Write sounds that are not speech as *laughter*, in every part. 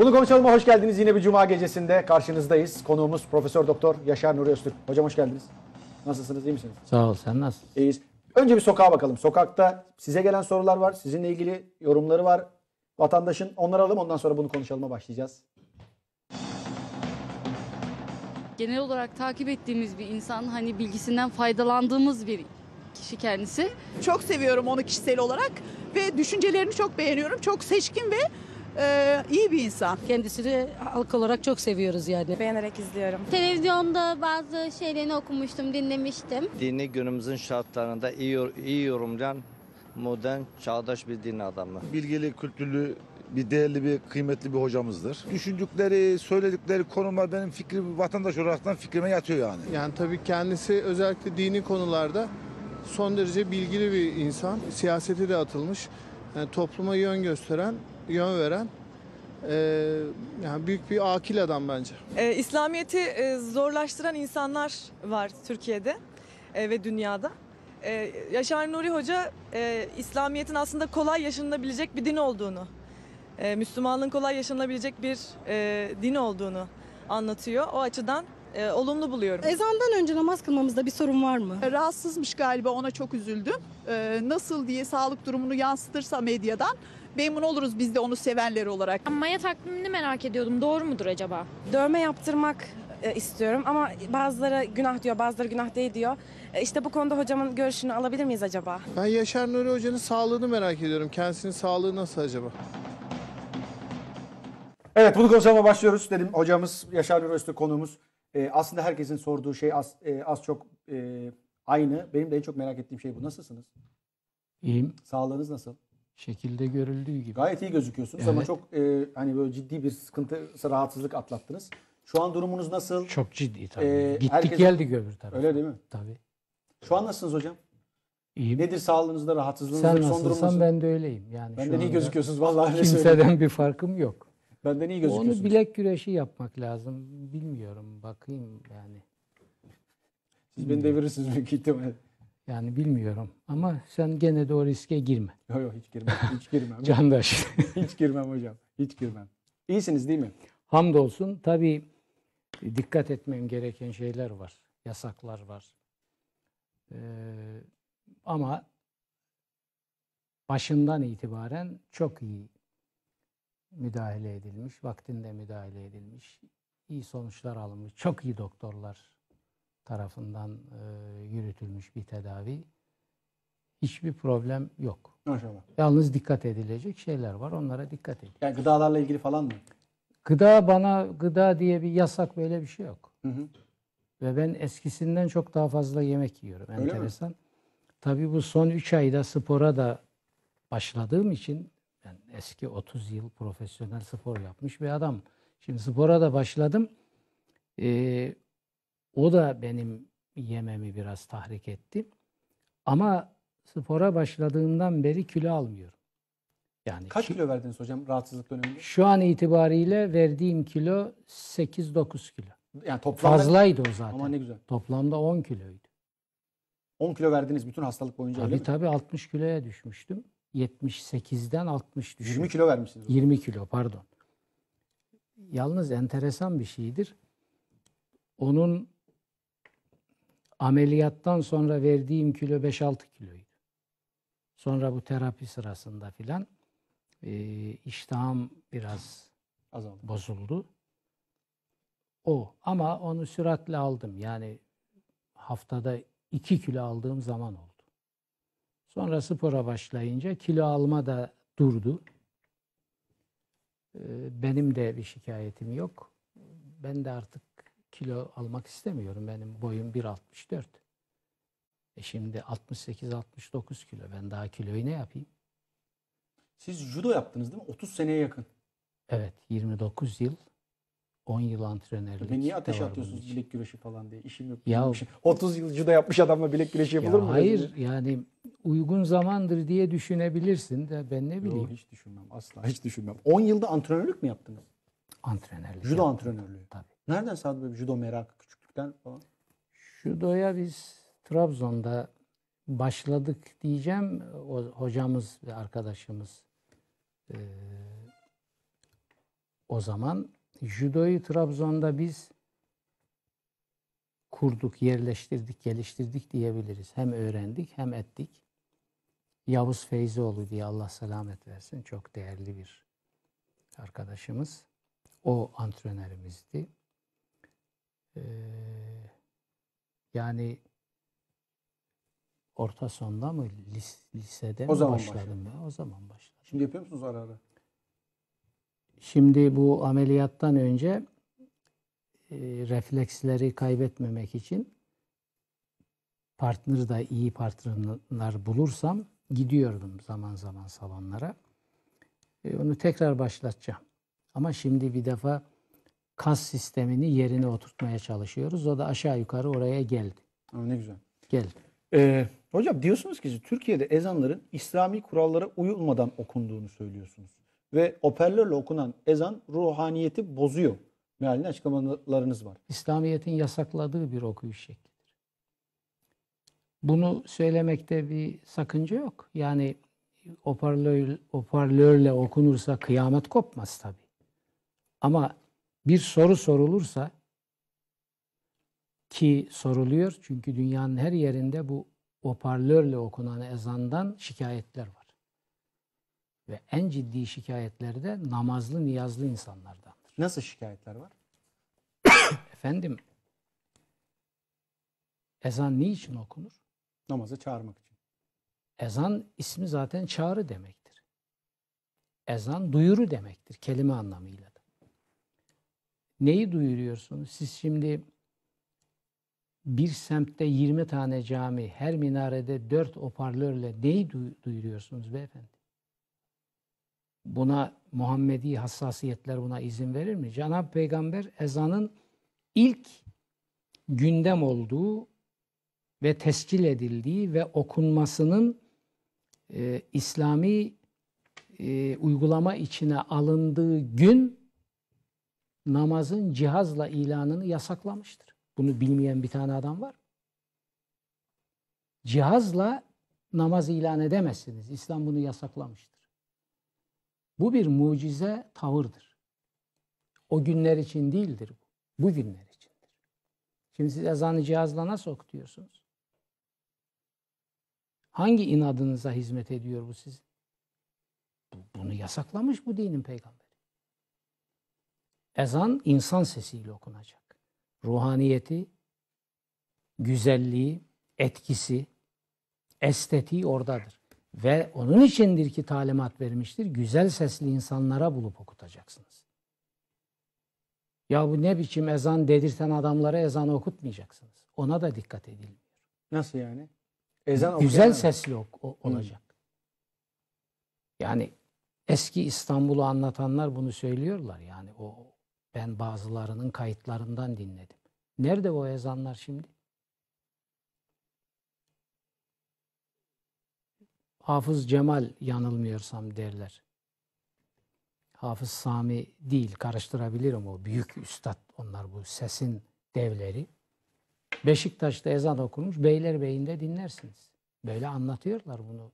Bunu konuşalım hoş geldiniz. Yine bir cuma gecesinde karşınızdayız. Konuğumuz Profesör Doktor Yaşar Nuri Öztürk. Hocam hoş geldiniz. Nasılsınız? İyi misiniz? Sağ ol. Sen nasılsın? İyiyiz. Önce bir sokağa bakalım. Sokakta size gelen sorular var. Sizinle ilgili yorumları var. Vatandaşın onları alalım ondan sonra bunu konuşalıma başlayacağız. Genel olarak takip ettiğimiz bir insan hani bilgisinden faydalandığımız bir kişi kendisi. Çok seviyorum onu kişisel olarak ve düşüncelerini çok beğeniyorum. Çok seçkin ve e, iyi bir insan. Kendisini halk olarak çok seviyoruz yani. Beğenerek izliyorum. Televizyonda bazı şeylerini okumuştum, dinlemiştim. Dini günümüzün şartlarında iyi, iyi yorumlayan modern, çağdaş bir din adamı. Bilgili, kültürlü, bir değerli bir kıymetli bir hocamızdır. Düşündükleri, söyledikleri konular benim fikrim, vatandaş olaraktan fikrime yatıyor yani. Yani tabii kendisi özellikle dini konularda son derece bilgili bir insan. Siyasete de atılmış. Yani e, topluma yön gösteren yön veren e, yani büyük bir akil adam bence. E, İslamiyet'i e, zorlaştıran insanlar var Türkiye'de e, ve dünyada. E, Yaşar Nuri Hoca e, İslamiyet'in aslında kolay yaşanabilecek bir din olduğunu, e, Müslümanlığın kolay yaşanabilecek bir e, din olduğunu anlatıyor. O açıdan e, olumlu buluyorum. Ezandan önce namaz kılmamızda bir sorun var mı? E, rahatsızmış galiba ona çok üzüldüm. E, nasıl diye sağlık durumunu yansıtırsa medyadan memnun oluruz biz de onu sevenler olarak. Maya takvimini merak ediyordum. Doğru mudur acaba? Dövme yaptırmak e, istiyorum ama bazıları günah diyor, bazıları günah değil diyor. E, işte bu konuda hocamın görüşünü alabilir miyiz acaba? Ben Yaşar Nuri Hoca'nın sağlığını merak ediyorum. Kendisinin sağlığı nasıl acaba? Evet bunu konuşmaya başlıyoruz dedim. Hocamız Yaşar Nuri Öztürk konuğumuz. Ee, aslında herkesin sorduğu şey az, e, az çok e, aynı. Benim de en çok merak ettiğim şey bu. Nasılsınız? İyiyim. Sağlığınız nasıl? Şekilde görüldüğü gibi. Gayet iyi gözüküyorsunuz evet. ama çok e, hani böyle ciddi bir sıkıntı, rahatsızlık atlattınız. Şu an durumunuz nasıl? Çok ciddi tabii. Ee, Gittik herkes... geldik öbür tarafa. Öyle değil mi? Tabii. Şu an nasılsınız hocam? İyiyim. Nedir sağlığınızda, rahatsızlığınızda Sen son durumunuz? ben de öyleyim. Yani Ben de iyi gözüküyorsunuz vallahi Kimseden söyleyeyim. bir farkım yok. Ben de iyi gözüküyorsunuz. Onu bilek güreşi yapmak lazım. Bilmiyorum bakayım yani. Siz beni devirirsiniz büyük ihtimalle. Yani bilmiyorum ama sen gene de o riske girme. Yok yok hiç girmem. Hiç girmem. *laughs* Candaş. hiç girmem hocam. Hiç girmem. İyisiniz değil mi? Hamdolsun. Tabii dikkat etmem gereken şeyler var. Yasaklar var. Ee, ama başından itibaren çok iyi müdahale edilmiş. Vaktinde müdahale edilmiş. İyi sonuçlar alınmış. Çok iyi doktorlar tarafından e, yürütülmüş bir tedavi. Hiçbir problem yok. Maşallah. Yalnız dikkat edilecek şeyler var. Onlara dikkat edin. Yani gıdalarla ilgili falan mı? Gıda bana gıda diye bir yasak böyle bir şey yok. Hı hı. Ve ben eskisinden çok daha fazla yemek yiyorum. Öyle Enteresan. Tabii bu son 3 ayda spora da başladığım için ben eski 30 yıl profesyonel spor yapmış bir adam. Şimdi spora da başladım. Ee, o da benim yememi biraz tahrik etti. Ama spora başladığımdan beri kilo almıyorum. Yani Kaç şu, kilo verdiniz hocam rahatsızlık döneminde? Şu an itibariyle verdiğim kilo 8-9 kilo. Yani toplamda fazlaydı o zaten. Ama ne güzel. Toplamda 10 kiloydu. 10 kilo verdiniz bütün hastalık boyunca tabii, öyle tabii, mi? 60 kiloya düşmüştüm. 78'den 60 düştüm. 20 kilo vermişsiniz. 20 kilo pardon. Yalnız enteresan bir şeydir. Onun ameliyattan sonra verdiğim kilo 5-6 kiloydu. Sonra bu terapi sırasında filan e, iştahım biraz Azaldı. bozuldu. O ama onu süratle aldım. Yani haftada 2 kilo aldığım zaman oldu. Sonra spora başlayınca kilo alma da durdu. E, benim de bir şikayetim yok. Ben de artık kilo almak istemiyorum. Benim boyum 1.64. E şimdi 68-69 kilo. Ben daha kiloyu ne yapayım? Siz judo yaptınız değil mi? 30 seneye yakın. Evet. 29 yıl. 10 yıl antrenörlük. Ben niye ateş atıyorsunuz bilek güreşi falan diye? İşim yok. Ya, işim. 30 şey. yıl judo yapmış adamla bilek güreşi yapılır ya mı? Hayır yani uygun zamandır diye düşünebilirsin de ben ne bileyim. Yok hiç düşünmem asla hiç düşünmem. 10 yılda antrenörlük mü yaptınız? Antrenörlük. Judo yaptım. antrenörlüğü. Tabii. Nereden sardı judo merakı küçüklükten falan? Judoya biz Trabzon'da başladık diyeceğim. O, hocamız ve arkadaşımız e, o zaman judoyu Trabzon'da biz kurduk, yerleştirdik, geliştirdik diyebiliriz. Hem öğrendik hem ettik. Yavuz Feyzioğlu diye Allah selamet versin. Çok değerli bir arkadaşımız. O antrenörümüzdi e, yani orta sonda mı lis, lisede o mi zaman başladım başladı. ben? O zaman başladım. Şimdi yapıyor musunuz ara ara? Şimdi bu ameliyattan önce e, refleksleri kaybetmemek için partner da iyi partnerler bulursam gidiyordum zaman zaman salonlara. E, onu tekrar başlatacağım. Ama şimdi bir defa kas sistemini yerine oturtmaya çalışıyoruz. O da aşağı yukarı oraya geldi. Aa, ne güzel. Geldi. Ee, hocam diyorsunuz ki Türkiye'de ezanların İslami kurallara uyulmadan okunduğunu söylüyorsunuz. Ve operlerle okunan ezan ruhaniyeti bozuyor. Mealini açıklamalarınız var. İslamiyet'in yasakladığı bir okuyuş şeklidir. Bunu söylemekte bir sakınca yok. Yani operlör, operlörle okunursa kıyamet kopmaz tabii. Ama bir soru sorulursa ki soruluyor çünkü dünyanın her yerinde bu hoparlörle okunan ezandan şikayetler var. Ve en ciddi şikayetler de namazlı niyazlı insanlardandır. Nasıl şikayetler var? *coughs* Efendim ezan niçin okunur? Namaza çağırmak için. Ezan ismi zaten çağrı demektir. Ezan duyuru demektir kelime anlamıyla neyi duyuruyorsunuz? Siz şimdi bir semtte 20 tane cami, her minarede 4 hoparlörle neyi duyuruyorsunuz beyefendi? Buna Muhammedi hassasiyetler buna izin verir mi? Cenab-ı Peygamber ezanın ilk gündem olduğu ve tescil edildiği ve okunmasının e, İslami e, uygulama içine alındığı gün namazın cihazla ilanını yasaklamıştır. Bunu bilmeyen bir tane adam var. Cihazla namaz ilan edemezsiniz. İslam bunu yasaklamıştır. Bu bir mucize tavırdır. O günler için değildir bu. Bu günler içindir. Şimdi siz ezanı cihazla nasıl okutuyorsunuz? Hangi inadınıza hizmet ediyor bu sizin? Bunu yasaklamış bu dinin peygamberi. Ezan insan sesiyle okunacak. Ruhaniyeti, güzelliği, etkisi, estetiği oradadır. Ve onun içindir ki talimat vermiştir. Güzel sesli insanlara bulup okutacaksınız. Ya bu ne biçim ezan dedirten adamlara ezan okutmayacaksınız. Ona da dikkat edilmiyor. Nasıl yani? Ezan Güzel sesli ok olacak. Hı. Yani eski İstanbul'u anlatanlar bunu söylüyorlar. Yani o ben bazılarının kayıtlarından dinledim. Nerede o ezanlar şimdi? Hafız Cemal yanılmıyorsam derler. Hafız Sami değil, karıştırabilirim o büyük üstad onlar bu sesin devleri. Beşiktaş'ta ezan okunmuş, Beylerbeyi'nde dinlersiniz. Böyle anlatıyorlar bunu.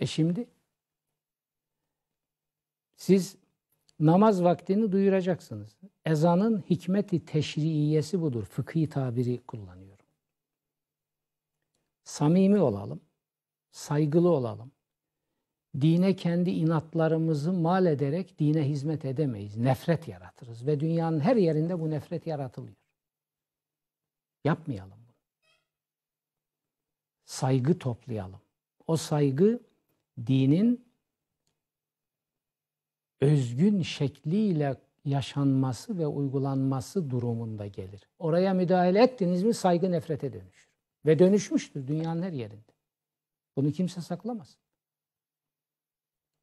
E şimdi siz namaz vaktini duyuracaksınız. Ezanın hikmeti teşriiyesi budur. Fıkhi tabiri kullanıyorum. Samimi olalım, saygılı olalım. Dine kendi inatlarımızı mal ederek dine hizmet edemeyiz. Nefret yaratırız ve dünyanın her yerinde bu nefret yaratılıyor. Yapmayalım bunu. Saygı toplayalım. O saygı dinin özgün şekliyle yaşanması ve uygulanması durumunda gelir. Oraya müdahale ettiniz mi saygı nefrete dönüşür. Ve dönüşmüştür dünyanın her yerinde. Bunu kimse saklamaz.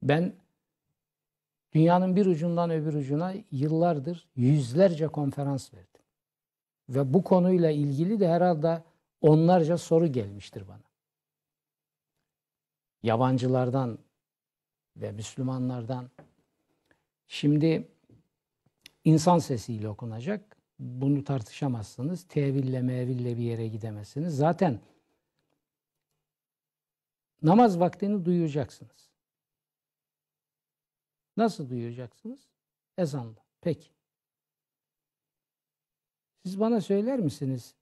Ben dünyanın bir ucundan öbür ucuna yıllardır yüzlerce konferans verdim. Ve bu konuyla ilgili de herhalde onlarca soru gelmiştir bana. Yabancılardan ve Müslümanlardan Şimdi insan sesiyle okunacak. Bunu tartışamazsınız. Teville meville bir yere gidemezsiniz. Zaten namaz vaktini duyacaksınız. Nasıl duyacaksınız? Ezanla. Peki. Siz bana söyler misiniz?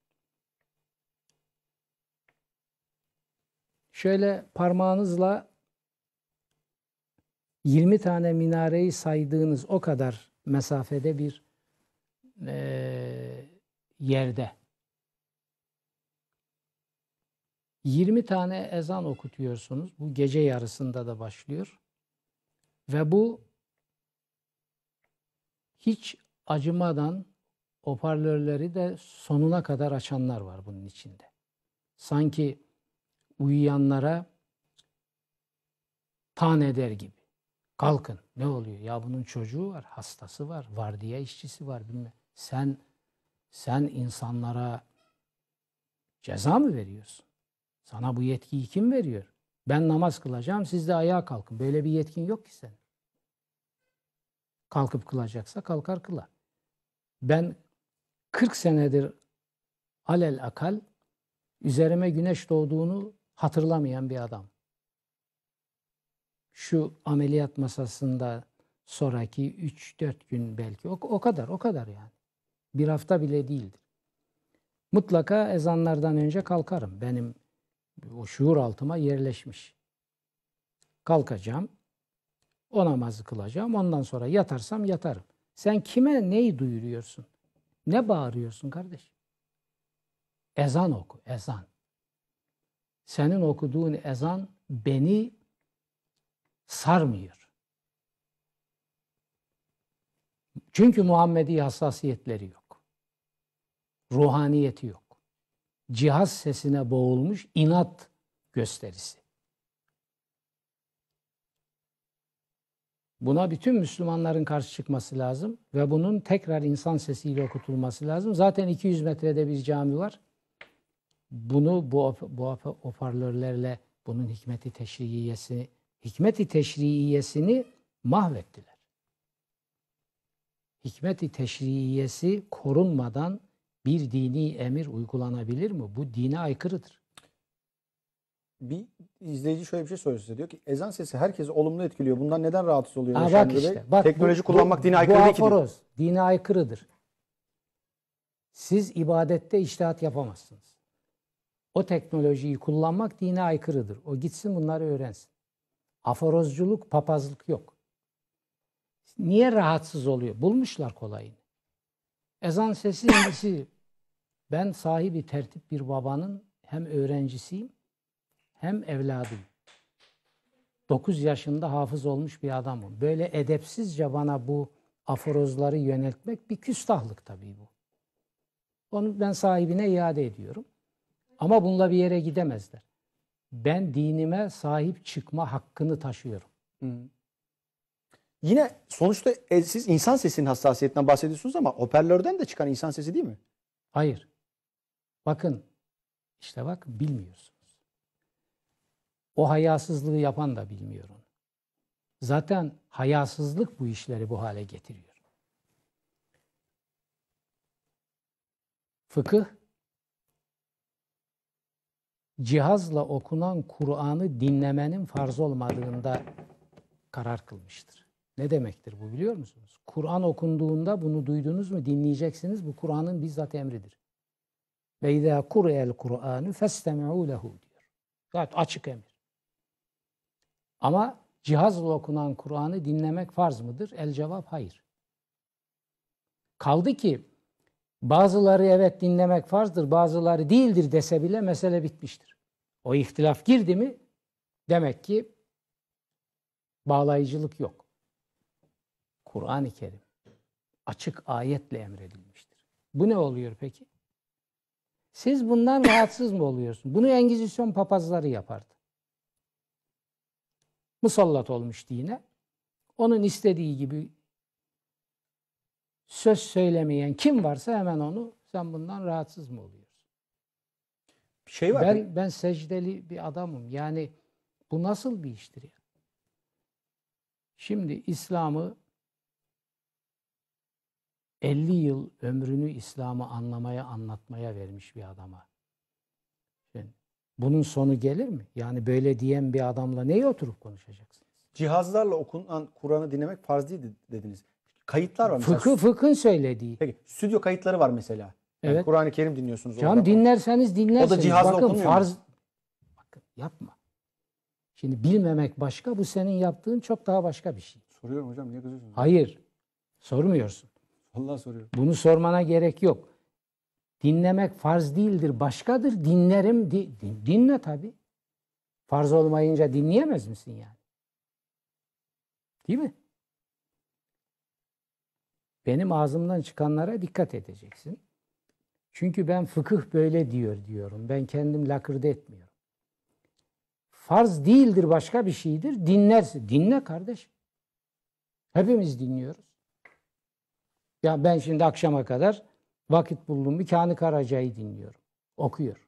Şöyle parmağınızla 20 tane minareyi saydığınız o kadar mesafede bir e, yerde 20 tane ezan okutuyorsunuz. Bu gece yarısında da başlıyor. Ve bu hiç acımadan hoparlörleri de sonuna kadar açanlar var bunun içinde. Sanki uyuyanlara tan eder gibi. Kalkın. Ne oluyor? Ya bunun çocuğu var, hastası var, vardiya işçisi var. Bilmem. Sen sen insanlara ceza mı veriyorsun? Sana bu yetkiyi kim veriyor? Ben namaz kılacağım, siz de ayağa kalkın. Böyle bir yetkin yok ki sen. Kalkıp kılacaksa kalkar kılar. Ben 40 senedir alel akal üzerime güneş doğduğunu hatırlamayan bir adam şu ameliyat masasında sonraki 3-4 gün belki o, o kadar o kadar yani. Bir hafta bile değildir. Mutlaka ezanlardan önce kalkarım. Benim o şuur altıma yerleşmiş. Kalkacağım. O namazı kılacağım. Ondan sonra yatarsam yatarım. Sen kime neyi duyuruyorsun? Ne bağırıyorsun kardeş? Ezan oku, ezan. Senin okuduğun ezan beni sarmıyor. Çünkü Muhammedi hassasiyetleri yok. Ruhaniyeti yok. Cihaz sesine boğulmuş inat gösterisi. Buna bütün Müslümanların karşı çıkması lazım ve bunun tekrar insan sesiyle okutulması lazım. Zaten 200 metrede bir cami var. Bunu bu, bu hoparlörlerle bunun hikmeti teşriyesi hikmeti teşriiyesini mahvettiler. Hikmeti teşriiyesi korunmadan bir dini emir uygulanabilir mi? Bu dine aykırıdır. Bir izleyici şöyle bir şey soruyor size. Diyor ki ezan sesi herkesi olumlu etkiliyor. Bundan neden rahatsız oluyor? Aa, bak işte. Bak, Teknoloji bu, kullanmak bu, dine aykırı bu değil ki. Dine aykırıdır. Siz ibadette iştihat yapamazsınız. O teknolojiyi kullanmak dine aykırıdır. O gitsin bunları öğrensin. Aforozculuk, papazlık yok. Niye rahatsız oluyor? Bulmuşlar kolayını. Ezan sesi incisi. Ben sahibi tertip bir babanın hem öğrencisiyim hem evladım. 9 yaşında hafız olmuş bir adamım. Böyle edepsizce bana bu aforozları yöneltmek bir küstahlık tabii bu. Onu ben sahibine iade ediyorum. Ama bununla bir yere gidemezler ben dinime sahip çıkma hakkını taşıyorum. Hı. Yine sonuçta e, siz insan sesinin hassasiyetinden bahsediyorsunuz ama hoparlörden de çıkan insan sesi değil mi? Hayır. Bakın işte bak bilmiyorsunuz. O hayasızlığı yapan da bilmiyor Zaten hayasızlık bu işleri bu hale getiriyor. Fıkıh cihazla okunan Kur'an'ı dinlemenin farz olmadığında karar kılmıştır. Ne demektir bu biliyor musunuz? Kur'an okunduğunda bunu duydunuz mu dinleyeceksiniz. Bu Kur'an'ın bizzat emridir. Ve izâ kureyel Kur'an'ı festemi'û lehu diyor. Gayet açık emir. Ama cihazla okunan Kur'an'ı dinlemek farz mıdır? El cevap hayır. Kaldı ki bazıları evet dinlemek farzdır, bazıları değildir dese bile mesele bitmiştir. O ihtilaf girdi mi demek ki bağlayıcılık yok. Kur'an-ı Kerim açık ayetle emredilmiştir. Bu ne oluyor peki? Siz bundan *laughs* rahatsız mı oluyorsun? Bunu Engizisyon papazları yapardı. Musallat olmuş yine. Onun istediği gibi söz söylemeyen kim varsa hemen onu sen bundan rahatsız mı oluyorsun? şey var ben, mı? Ben secdeli bir adamım. Yani bu nasıl bir iştir ya? Şimdi İslam'ı 50 yıl ömrünü İslam'ı anlamaya, anlatmaya vermiş bir adama. bunun sonu gelir mi? Yani böyle diyen bir adamla neyi oturup konuşacaksınız? Cihazlarla okunan Kur'an'ı dinlemek farz değil dediniz. Kayıtlar var. Mesela. Fıkı, fıkhın söylediği. Peki stüdyo kayıtları var mesela. Yani evet. Kur'an-ı Kerim dinliyorsunuz. Can dinlerseniz dinlerseniz. O da cihazla Bakın, okunmuyor farz... mu? Bakın yapma. Şimdi bilmemek başka, bu senin yaptığın çok daha başka bir şey. Soruyorum hocam, niye kızıyorsunuz? Hayır, sormuyorsun. Allah soruyor. Bunu sormana gerek yok. Dinlemek farz değildir, başkadır. Dinlerim, di, dinle tabi. Farz olmayınca dinleyemez misin yani? Değil mi? benim ağzımdan çıkanlara dikkat edeceksin. Çünkü ben fıkıh böyle diyor diyorum. Ben kendim lakırdı etmiyorum. Farz değildir başka bir şeydir. Dinlersin. Dinle kardeş. Hepimiz dinliyoruz. Ya ben şimdi akşama kadar vakit buldum bir Kani Karaca'yı dinliyorum. Okuyor.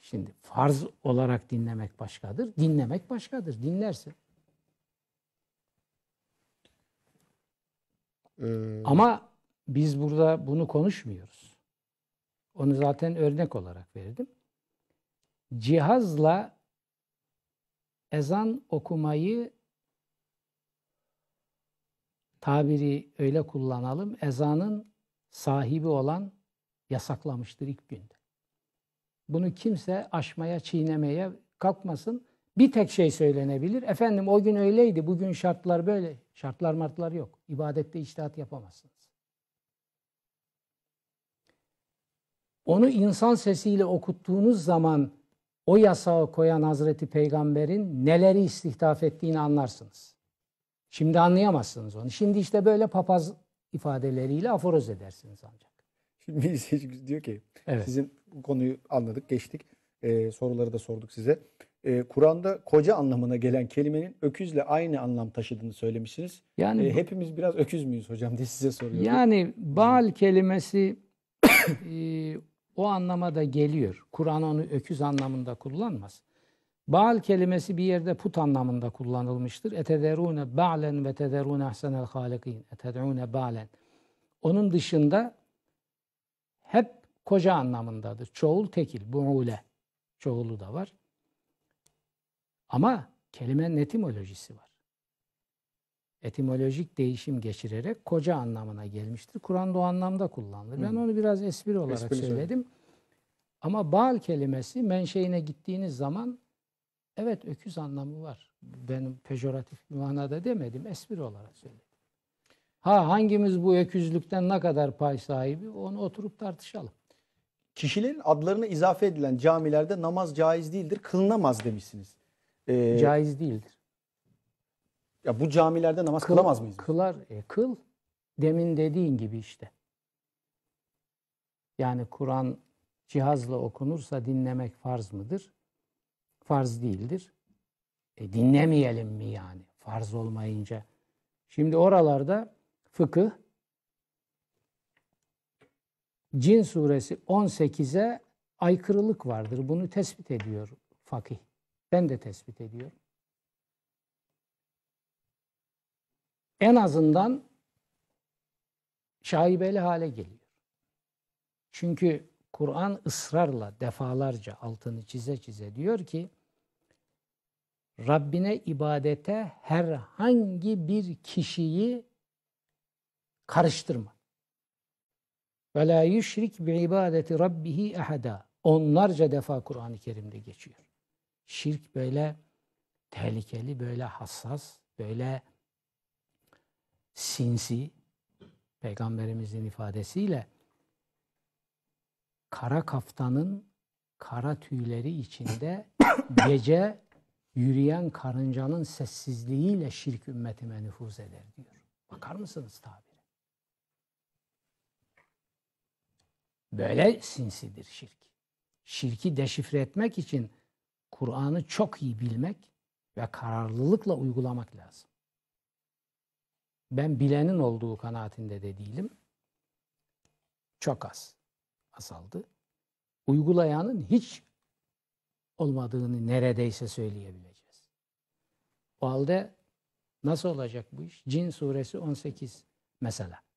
Şimdi farz olarak dinlemek başkadır. Dinlemek başkadır. Dinlersin. Ee, Ama biz burada bunu konuşmuyoruz. Onu zaten örnek olarak verdim. Cihazla ezan okumayı tabiri öyle kullanalım. Ezanın sahibi olan yasaklamıştır ilk günde. Bunu kimse aşmaya, çiğnemeye kalkmasın bir tek şey söylenebilir. Efendim o gün öyleydi, bugün şartlar böyle. Şartlar martlar yok. İbadette iştihat yapamazsınız. Onu insan sesiyle okuttuğunuz zaman o yasağı koyan Hazreti Peygamber'in neleri istihdaf ettiğini anlarsınız. Şimdi anlayamazsınız onu. Şimdi işte böyle papaz ifadeleriyle aforoz edersiniz ancak. Şimdi bir diyor ki evet. sizin konuyu anladık geçtik. Ee, soruları da sorduk size e, Kur'an'da koca anlamına gelen kelimenin öküzle aynı anlam taşıdığını söylemişsiniz. Yani e, hepimiz biraz öküz müyüz hocam diye size soruyorum. Yani bal kelimesi *coughs* e, o anlama da geliyor. Kur'an onu öküz anlamında kullanmaz. Baal kelimesi bir yerde put anlamında kullanılmıştır. Etederune ba'len ve tederune ahsenel halikin. Etederune ba'len. Onun dışında hep koca anlamındadır. Çoğul tekil, bu'ule. Çoğulu da var. Ama kelimenin etimolojisi var. Etimolojik değişim geçirerek koca anlamına gelmiştir. Kur'an'da o anlamda kullanılır. Ben hmm. onu biraz espri olarak Esprili söyledim. Ama bal kelimesi menşeine gittiğiniz zaman evet öküz anlamı var. Ben pejoratif bir manada demedim. Espri olarak söyledim. Ha hangimiz bu öküzlükten ne kadar pay sahibi onu oturup tartışalım. Kişilerin adlarına izafe edilen camilerde namaz caiz değildir, kılınamaz demişsiniz. E, Caiz değildir. Ya bu camilerde namaz kıl, kılamaz mıyız? Kılar, e, kıl. Demin dediğin gibi işte. Yani Kur'an cihazla okunursa dinlemek farz mıdır? Farz değildir. E, dinlemeyelim mi yani? Farz olmayınca. Şimdi oralarda fıkıh Cin suresi 18'e aykırılık vardır. Bunu tespit ediyor fakih. Ben de tespit ediyorum. En azından şaibeli hale geliyor. Çünkü Kur'an ısrarla defalarca altını çize çize diyor ki Rabbine ibadete herhangi bir kişiyi karıştırma. Ve la yüşrik bi ibadeti rabbihi ehada. Onlarca defa Kur'an-ı Kerim'de geçiyor şirk böyle tehlikeli, böyle hassas, böyle sinsi, peygamberimizin ifadesiyle kara kaftanın kara tüyleri içinde *coughs* gece yürüyen karıncanın sessizliğiyle şirk ümmetime nüfuz eder diyor. Bakar mısınız tabire? Böyle sinsidir şirk. Şirki deşifre etmek için Kur'an'ı çok iyi bilmek ve kararlılıkla uygulamak lazım. Ben bilenin olduğu kanaatinde de değilim. Çok az azaldı. Uygulayanın hiç olmadığını neredeyse söyleyebileceğiz. O halde nasıl olacak bu iş? Cin suresi 18 mesela.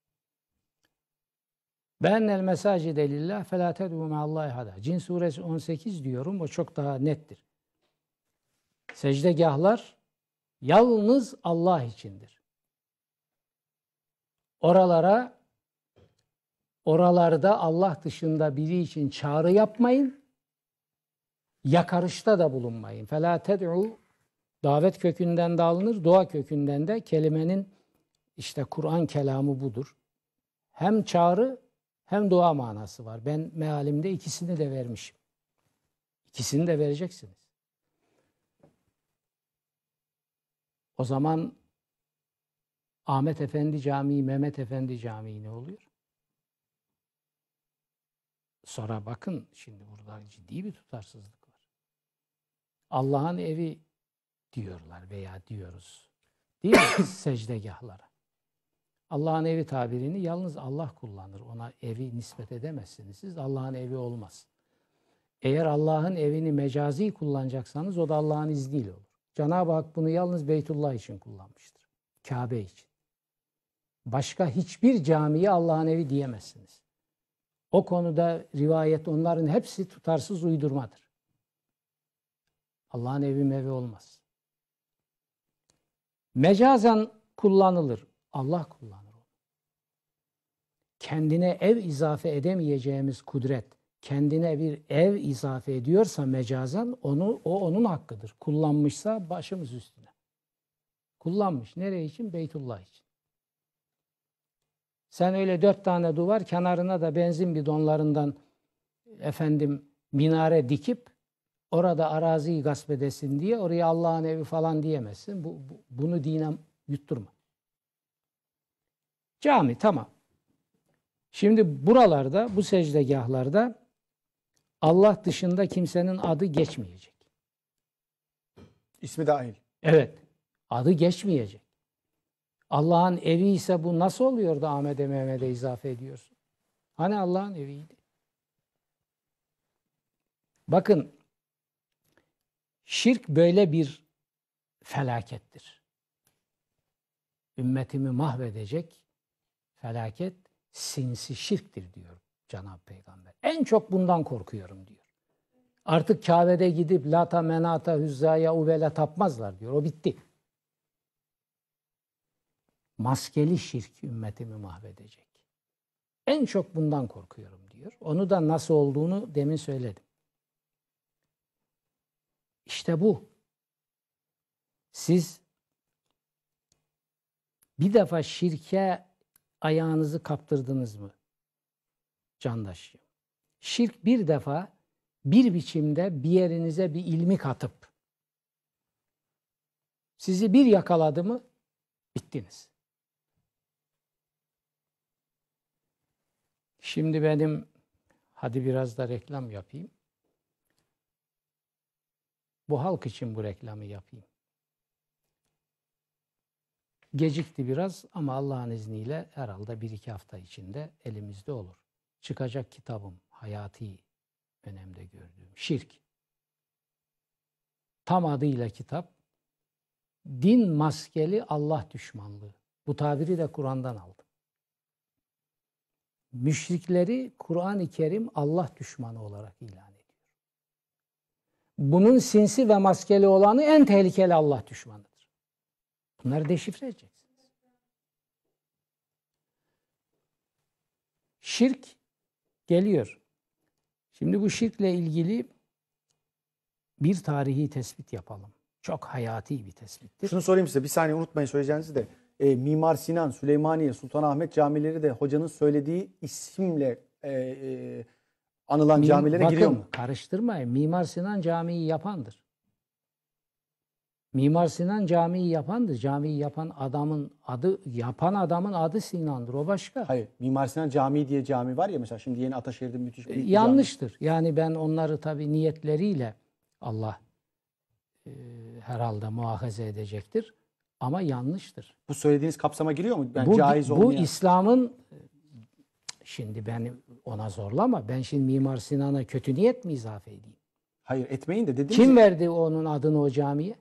Ve mesajı mesacide lillah felâ ted'u hada. Cin suresi 18 diyorum o çok daha nettir. Secdegahlar yalnız Allah içindir. Oralara oralarda Allah dışında biri için çağrı yapmayın. Yakarışta da bulunmayın. Fela ted'u davet kökünden de alınır, dua kökünden de kelimenin işte Kur'an kelamı budur. Hem çağrı hem dua manası var. Ben mealimde ikisini de vermişim. İkisini de vereceksiniz. O zaman Ahmet Efendi Camii, Mehmet Efendi Camii ne oluyor? Sonra bakın şimdi burada ciddi bir tutarsızlık var. Allah'ın evi diyorlar veya diyoruz. Değil mi *clears throat* secdegahlara? Allah'ın evi tabirini yalnız Allah kullanır. Ona evi nispet edemezsiniz. Siz Allah'ın evi olmaz. Eğer Allah'ın evini mecazi kullanacaksanız o da Allah'ın izniyle olur. Cenab-ı Hak bunu yalnız Beytullah için kullanmıştır. Kabe için. Başka hiçbir camiye Allah'ın evi diyemezsiniz. O konuda rivayet onların hepsi tutarsız uydurmadır. Allah'ın evi mevi olmaz. Mecazen kullanılır. Allah kullanır kendine ev izafe edemeyeceğimiz kudret kendine bir ev izafe ediyorsa mecazen onu o onun hakkıdır. Kullanmışsa başımız üstüne. Kullanmış. Nereye için? Beytullah için. Sen öyle dört tane duvar kenarına da benzin bidonlarından efendim minare dikip orada araziyi gasp edesin diye oraya Allah'ın evi falan diyemezsin. Bu, bu, bunu dine yutturma. Cami tamam. Şimdi buralarda, bu secdegahlarda Allah dışında kimsenin adı geçmeyecek. İsmi dahil. Evet. Adı geçmeyecek. Allah'ın evi ise bu nasıl oluyor da Ahmet'e Mehmet'e izafe ediyorsun? Hani Allah'ın eviydi? Bakın şirk böyle bir felakettir. Ümmetimi mahvedecek felaket sinsi şirktir diyor Cenab-ı Peygamber. En çok bundan korkuyorum diyor. Artık Kabe'de gidip Lata, Menata, Hüzza'ya, Uvel'e tapmazlar diyor. O bitti. Maskeli şirk ümmetimi mahvedecek. En çok bundan korkuyorum diyor. Onu da nasıl olduğunu demin söyledim. İşte bu. Siz bir defa şirke ayağınızı kaptırdınız mı? Candaşım. Şirk bir defa bir biçimde bir yerinize bir ilmik atıp sizi bir yakaladı mı bittiniz. Şimdi benim hadi biraz da reklam yapayım. Bu halk için bu reklamı yapayım. Gecikti biraz ama Allah'ın izniyle herhalde bir iki hafta içinde elimizde olur. Çıkacak kitabım hayati önemde gördüğüm şirk. Tam adıyla kitap din maskeli Allah düşmanlığı. Bu tabiri de Kur'an'dan aldım. Müşrikleri Kur'an-ı Kerim Allah düşmanı olarak ilan ediyor. Bunun sinsi ve maskeli olanı en tehlikeli Allah düşmanı. Bunları deşifre edeceksiniz. Şirk geliyor. Şimdi bu şirkle ilgili bir tarihi tespit yapalım. Çok hayati bir tespittir. Şunu sorayım size bir saniye unutmayın söyleyeceğinizi de. E, Mimar Sinan, Süleymaniye, Sultanahmet camileri de hocanın söylediği isimle e, e, anılan Mim, camilere bakın, giriyor mu? Karıştırmayın. Mimar Sinan camiyi yapandır. Mimar Sinan camiyi yapandı. Camiyi yapan adamın adı yapan adamın adı Sinan'dır. O başka. Hayır. Mimar Sinan Camii diye cami var ya mesela şimdi yeni Ataşehir'de müthiş bir e, Yanlıştır. Cami. Yani ben onları tabii niyetleriyle Allah e, herhalde muahaze edecektir. Ama yanlıştır. Bu söylediğiniz kapsama giriyor mu? Ben bu, caiz olmayan. Bu İslam'ın e, şimdi ben ona zorlama. Ben şimdi Mimar Sinan'a kötü niyet mi izafe edeyim? Hayır etmeyin de dedim. Kim ki, verdi onun adını o camiye?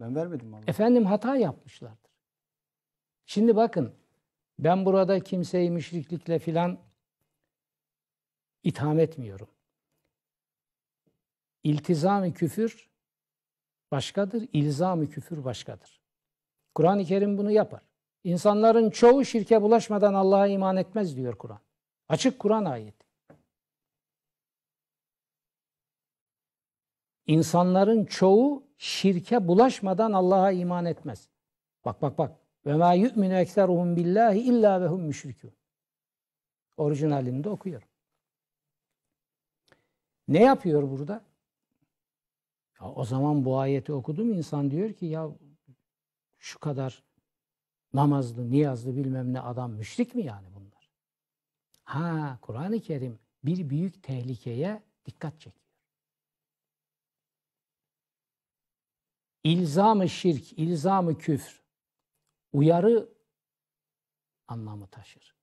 Ben vermedim vallahi. Efendim hata yapmışlardır. Şimdi bakın ben burada kimseyi müşriklikle filan itham etmiyorum. İltizam-ı küfür başkadır, ilzam-ı küfür başkadır. Kur'an-ı Kerim bunu yapar. İnsanların çoğu şirke bulaşmadan Allah'a iman etmez diyor Kur'an. Açık Kur'an ayeti. İnsanların çoğu şirke bulaşmadan Allah'a iman etmez. Bak bak bak. Ve ma yu'minu ekseruhum billahi illa ve hum müşrikûn. Orijinalinde okuyorum. Ne yapıyor burada? Ya o zaman bu ayeti okudum insan diyor ki ya şu kadar namazlı, niyazlı bilmem ne adam müşrik mi yani bunlar? Ha Kur'an-ı Kerim bir büyük tehlikeye dikkat çekiyor. İlzamı şirk, ilzamı küfr, uyarı anlamı taşır.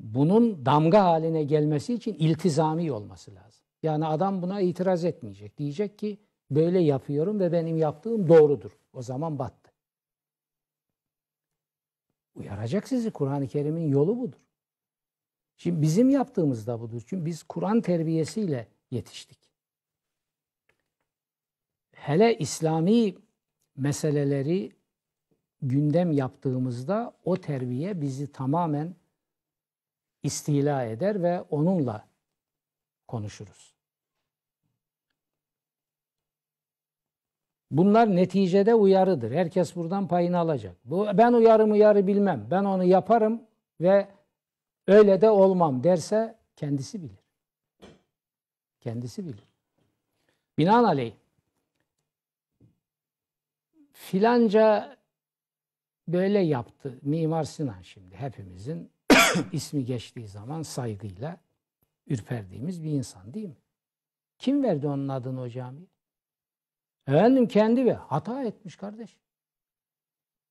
Bunun damga haline gelmesi için iltizami olması lazım. Yani adam buna itiraz etmeyecek. Diyecek ki böyle yapıyorum ve benim yaptığım doğrudur. O zaman battı. Uyaracak sizi. Kur'an-ı Kerim'in yolu budur. Şimdi bizim yaptığımız da budur. Çünkü biz Kur'an terbiyesiyle yetiştik hele İslami meseleleri gündem yaptığımızda o terbiye bizi tamamen istila eder ve onunla konuşuruz. Bunlar neticede uyarıdır. Herkes buradan payını alacak. Bu, ben uyarım uyarı bilmem. Ben onu yaparım ve öyle de olmam derse kendisi bilir. Kendisi bilir. Binaenaleyh filanca böyle yaptı. Mimar Sinan şimdi hepimizin *coughs* ismi geçtiği zaman saygıyla ürperdiğimiz bir insan değil mi? Kim verdi onun adını o camiye? Efendim kendi ve hata etmiş kardeş.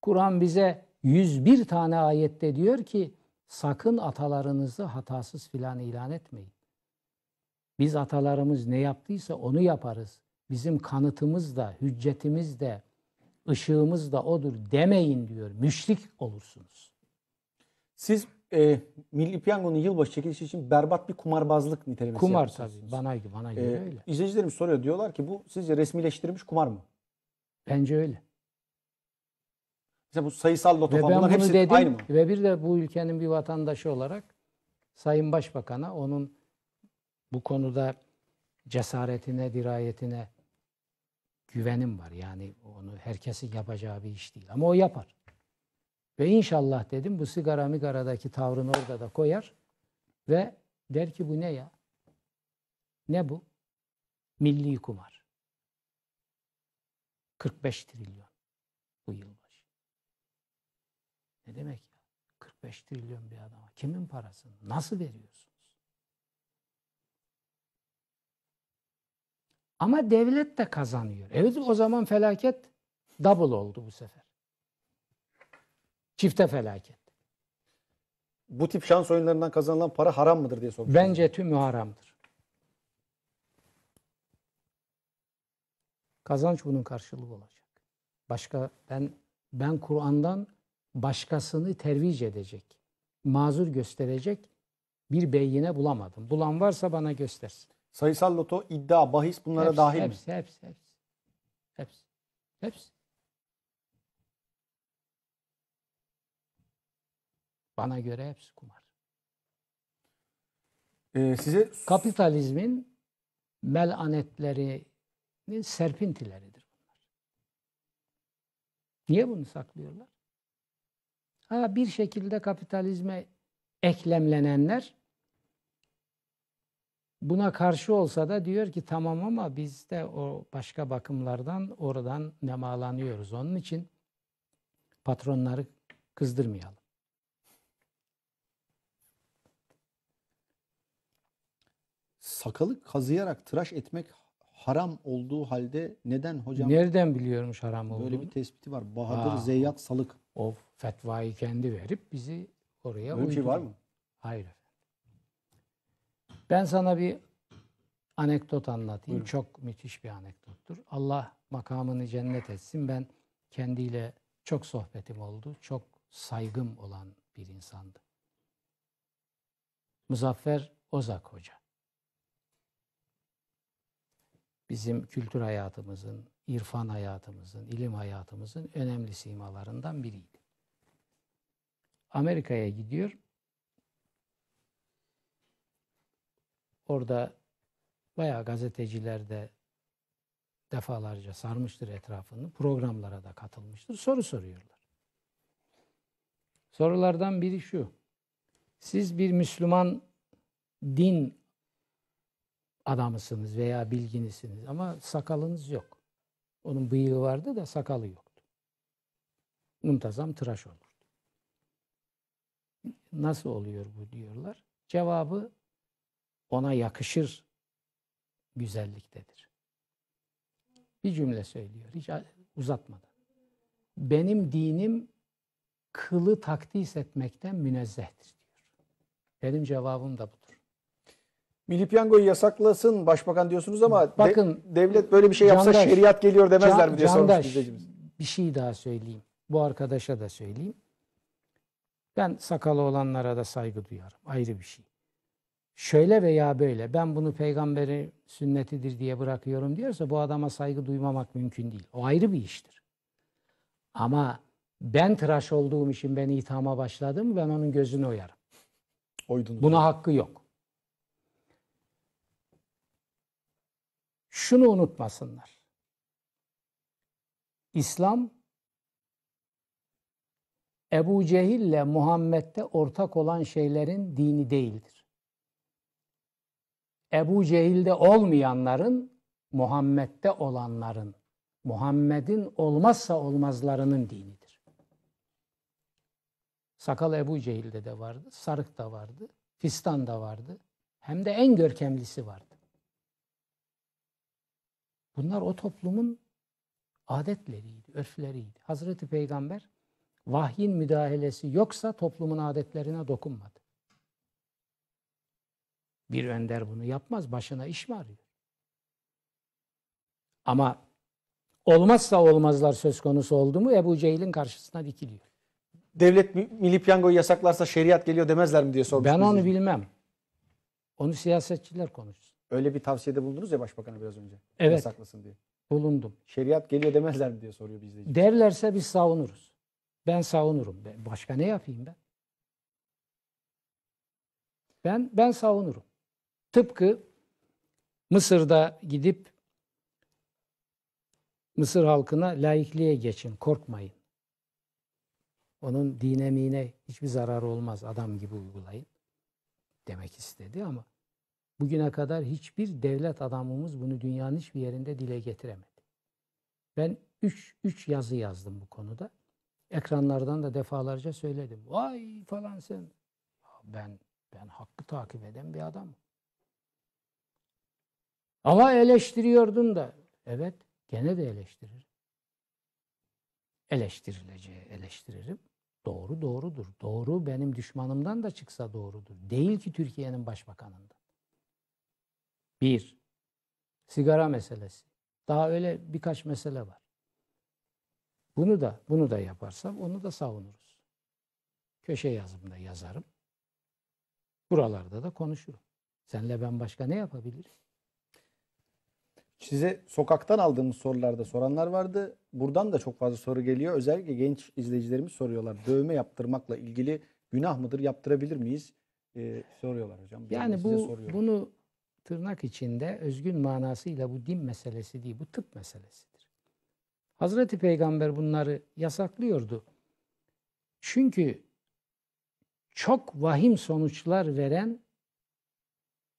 Kur'an bize 101 tane ayette diyor ki sakın atalarınızı hatasız filan ilan etmeyin. Biz atalarımız ne yaptıysa onu yaparız. Bizim kanıtımız da, hüccetimiz de, ışığımız da odur demeyin diyor. Müşrik olursunuz. Siz e, Milli Piyango'nun yılbaşı çekilişi için berbat bir kumarbazlık nitelemesi Kumar tabii. Bana, bana e, göre e, öyle. İzleyicilerimiz soruyor. Diyorlar ki bu sizce resmileştirilmiş kumar mı? Bence öyle. Mesela bu sayısal loto falan bunlar hepsi dedim, aynı mı? Ve bir de bu ülkenin bir vatandaşı olarak Sayın Başbakan'a onun bu konuda cesaretine, dirayetine güvenim var. Yani onu herkesin yapacağı bir iş değil. Ama o yapar. Ve inşallah dedim bu sigara migaradaki tavrını orada da koyar ve der ki bu ne ya? Ne bu? Milli kumar. 45 trilyon bu yılbaşı. Ne demek ya? 45 trilyon bir adama. Kimin parası Nasıl veriyorsun? Ama devlet de kazanıyor. Evet o zaman felaket double oldu bu sefer. Çifte felaket. Bu tip şans oyunlarından kazanılan para haram mıdır diye sormuştum. Bence tümü haramdır. Kazanç bunun karşılığı olacak. Başka ben ben Kur'an'dan başkasını tervic edecek, mazur gösterecek bir beyine bulamadım. Bulan varsa bana göstersin. Sayısal loto, iddia, bahis bunlara hepsi, dahil hepsi, mi? Hepsi, hepsi, hepsi. Hepsi. Bana göre hepsi kumar. Ee, size kapitalizmin melanetlerinin serpintileridir bunlar. Niye bunu saklıyorlar? Ha bir şekilde kapitalizme eklemlenenler Buna karşı olsa da diyor ki tamam ama biz de o başka bakımlardan oradan nemalanıyoruz. Onun için patronları kızdırmayalım. Sakalı kazıyarak tıraş etmek haram olduğu halde neden hocam? Nereden biliyormuş haram olduğunu? Böyle bir tespiti var. Bahadır Aa, ah, Zeyyat ah. Salık. O fetvayı kendi verip bizi oraya Böyle bir şey var mı? Hayır efendim. Ben sana bir anekdot anlatayım. Buyurun. Çok müthiş bir anekdottur. Allah makamını cennet etsin. Ben kendiyle çok sohbetim oldu. Çok saygım olan bir insandı. Muzaffer Ozak Hoca. Bizim kültür hayatımızın, irfan hayatımızın, ilim hayatımızın önemli simalarından biriydi. Amerika'ya gidiyor. Orada bayağı gazeteciler de defalarca sarmıştır etrafını. Programlara da katılmıştır. Soru soruyorlar. Sorulardan biri şu. Siz bir Müslüman din adamısınız veya bilginisiniz ama sakalınız yok. Onun bıyığı vardı da sakalı yoktu. Muntazam tıraş olurdu. Nasıl oluyor bu diyorlar. Cevabı ona yakışır güzelliktedir. Bir cümle söylüyor hiç uzatmadan. Benim dinim kılı takdis etmekten münezzehtir diyor. Benim cevabım da budur. Milli piyangoyu yasaklasın başbakan diyorsunuz ama Bakın, de, devlet böyle bir şey yapsa candaş, şeriat geliyor demezler mi diye candaş, sormuş Bir şey daha söyleyeyim. Bu arkadaşa da söyleyeyim. Ben sakalı olanlara da saygı duyarım. Ayrı bir şey şöyle veya böyle ben bunu peygamberi sünnetidir diye bırakıyorum diyorsa bu adama saygı duymamak mümkün değil. O ayrı bir iştir. Ama ben tıraş olduğum için ben ithama başladım ben onun gözünü oyarım. Oydunuz. Buna hakkı yok. Şunu unutmasınlar. İslam Ebu Cehil ile Muhammed'de ortak olan şeylerin dini değildir. Ebu Cehil'de olmayanların, Muhammed'de olanların, Muhammed'in olmazsa olmazlarının dinidir. Sakal Ebu Cehil'de de vardı, sarık da vardı, fistan da vardı. Hem de en görkemlisi vardı. Bunlar o toplumun adetleriydi, örfleriydi. Hazreti Peygamber vahyin müdahalesi yoksa toplumun adetlerine dokunmadı. Bir önder bunu yapmaz. Başına iş mi arıyor? Ama olmazsa olmazlar söz konusu oldu mu Ebu Cehil'in karşısına dikiliyor. Devlet milli piyangoyu yasaklarsa şeriat geliyor demezler mi diye sormuş. Ben onu bilmem. Onu siyasetçiler konuşsun. Öyle bir tavsiyede bulundunuz ya başbakanı biraz önce. Evet. Yasaklasın diye. Bulundum. Şeriat geliyor demezler mi diye soruyor bir Derlerse biz savunuruz. Ben savunurum. Başka ne yapayım ben? Ben ben savunurum. Tıpkı Mısır'da gidip Mısır halkına laikliğe geçin, korkmayın. Onun dinemine hiçbir zarar olmaz, adam gibi uygulayın demek istedi ama bugüne kadar hiçbir devlet adamımız bunu dünyanın hiçbir yerinde dile getiremedi. Ben 3 yazı yazdım bu konuda. Ekranlardan da defalarca söyledim. Vay falan sen. Ben ben hakkı takip eden bir adamım. Ama eleştiriyordun da. Evet, gene de eleştiririm. Eleştirileceği eleştiririm. Doğru doğrudur. Doğru benim düşmanımdan da çıksa doğrudur. Değil ki Türkiye'nin başbakanından. Bir, sigara meselesi. Daha öyle birkaç mesele var. Bunu da bunu da yaparsam onu da savunuruz. Köşe yazımda yazarım. Buralarda da konuşurum. Senle ben başka ne yapabilirim? Size sokaktan aldığımız sorularda soranlar vardı. Buradan da çok fazla soru geliyor. Özellikle genç izleyicilerimiz soruyorlar. Dövme yaptırmakla ilgili günah mıdır, yaptırabilir miyiz? Ee, soruyorlar hocam. Ben yani bu soruyorum. bunu tırnak içinde özgün manasıyla bu din meselesi değil, bu tıp meselesidir. Hazreti Peygamber bunları yasaklıyordu. Çünkü çok vahim sonuçlar veren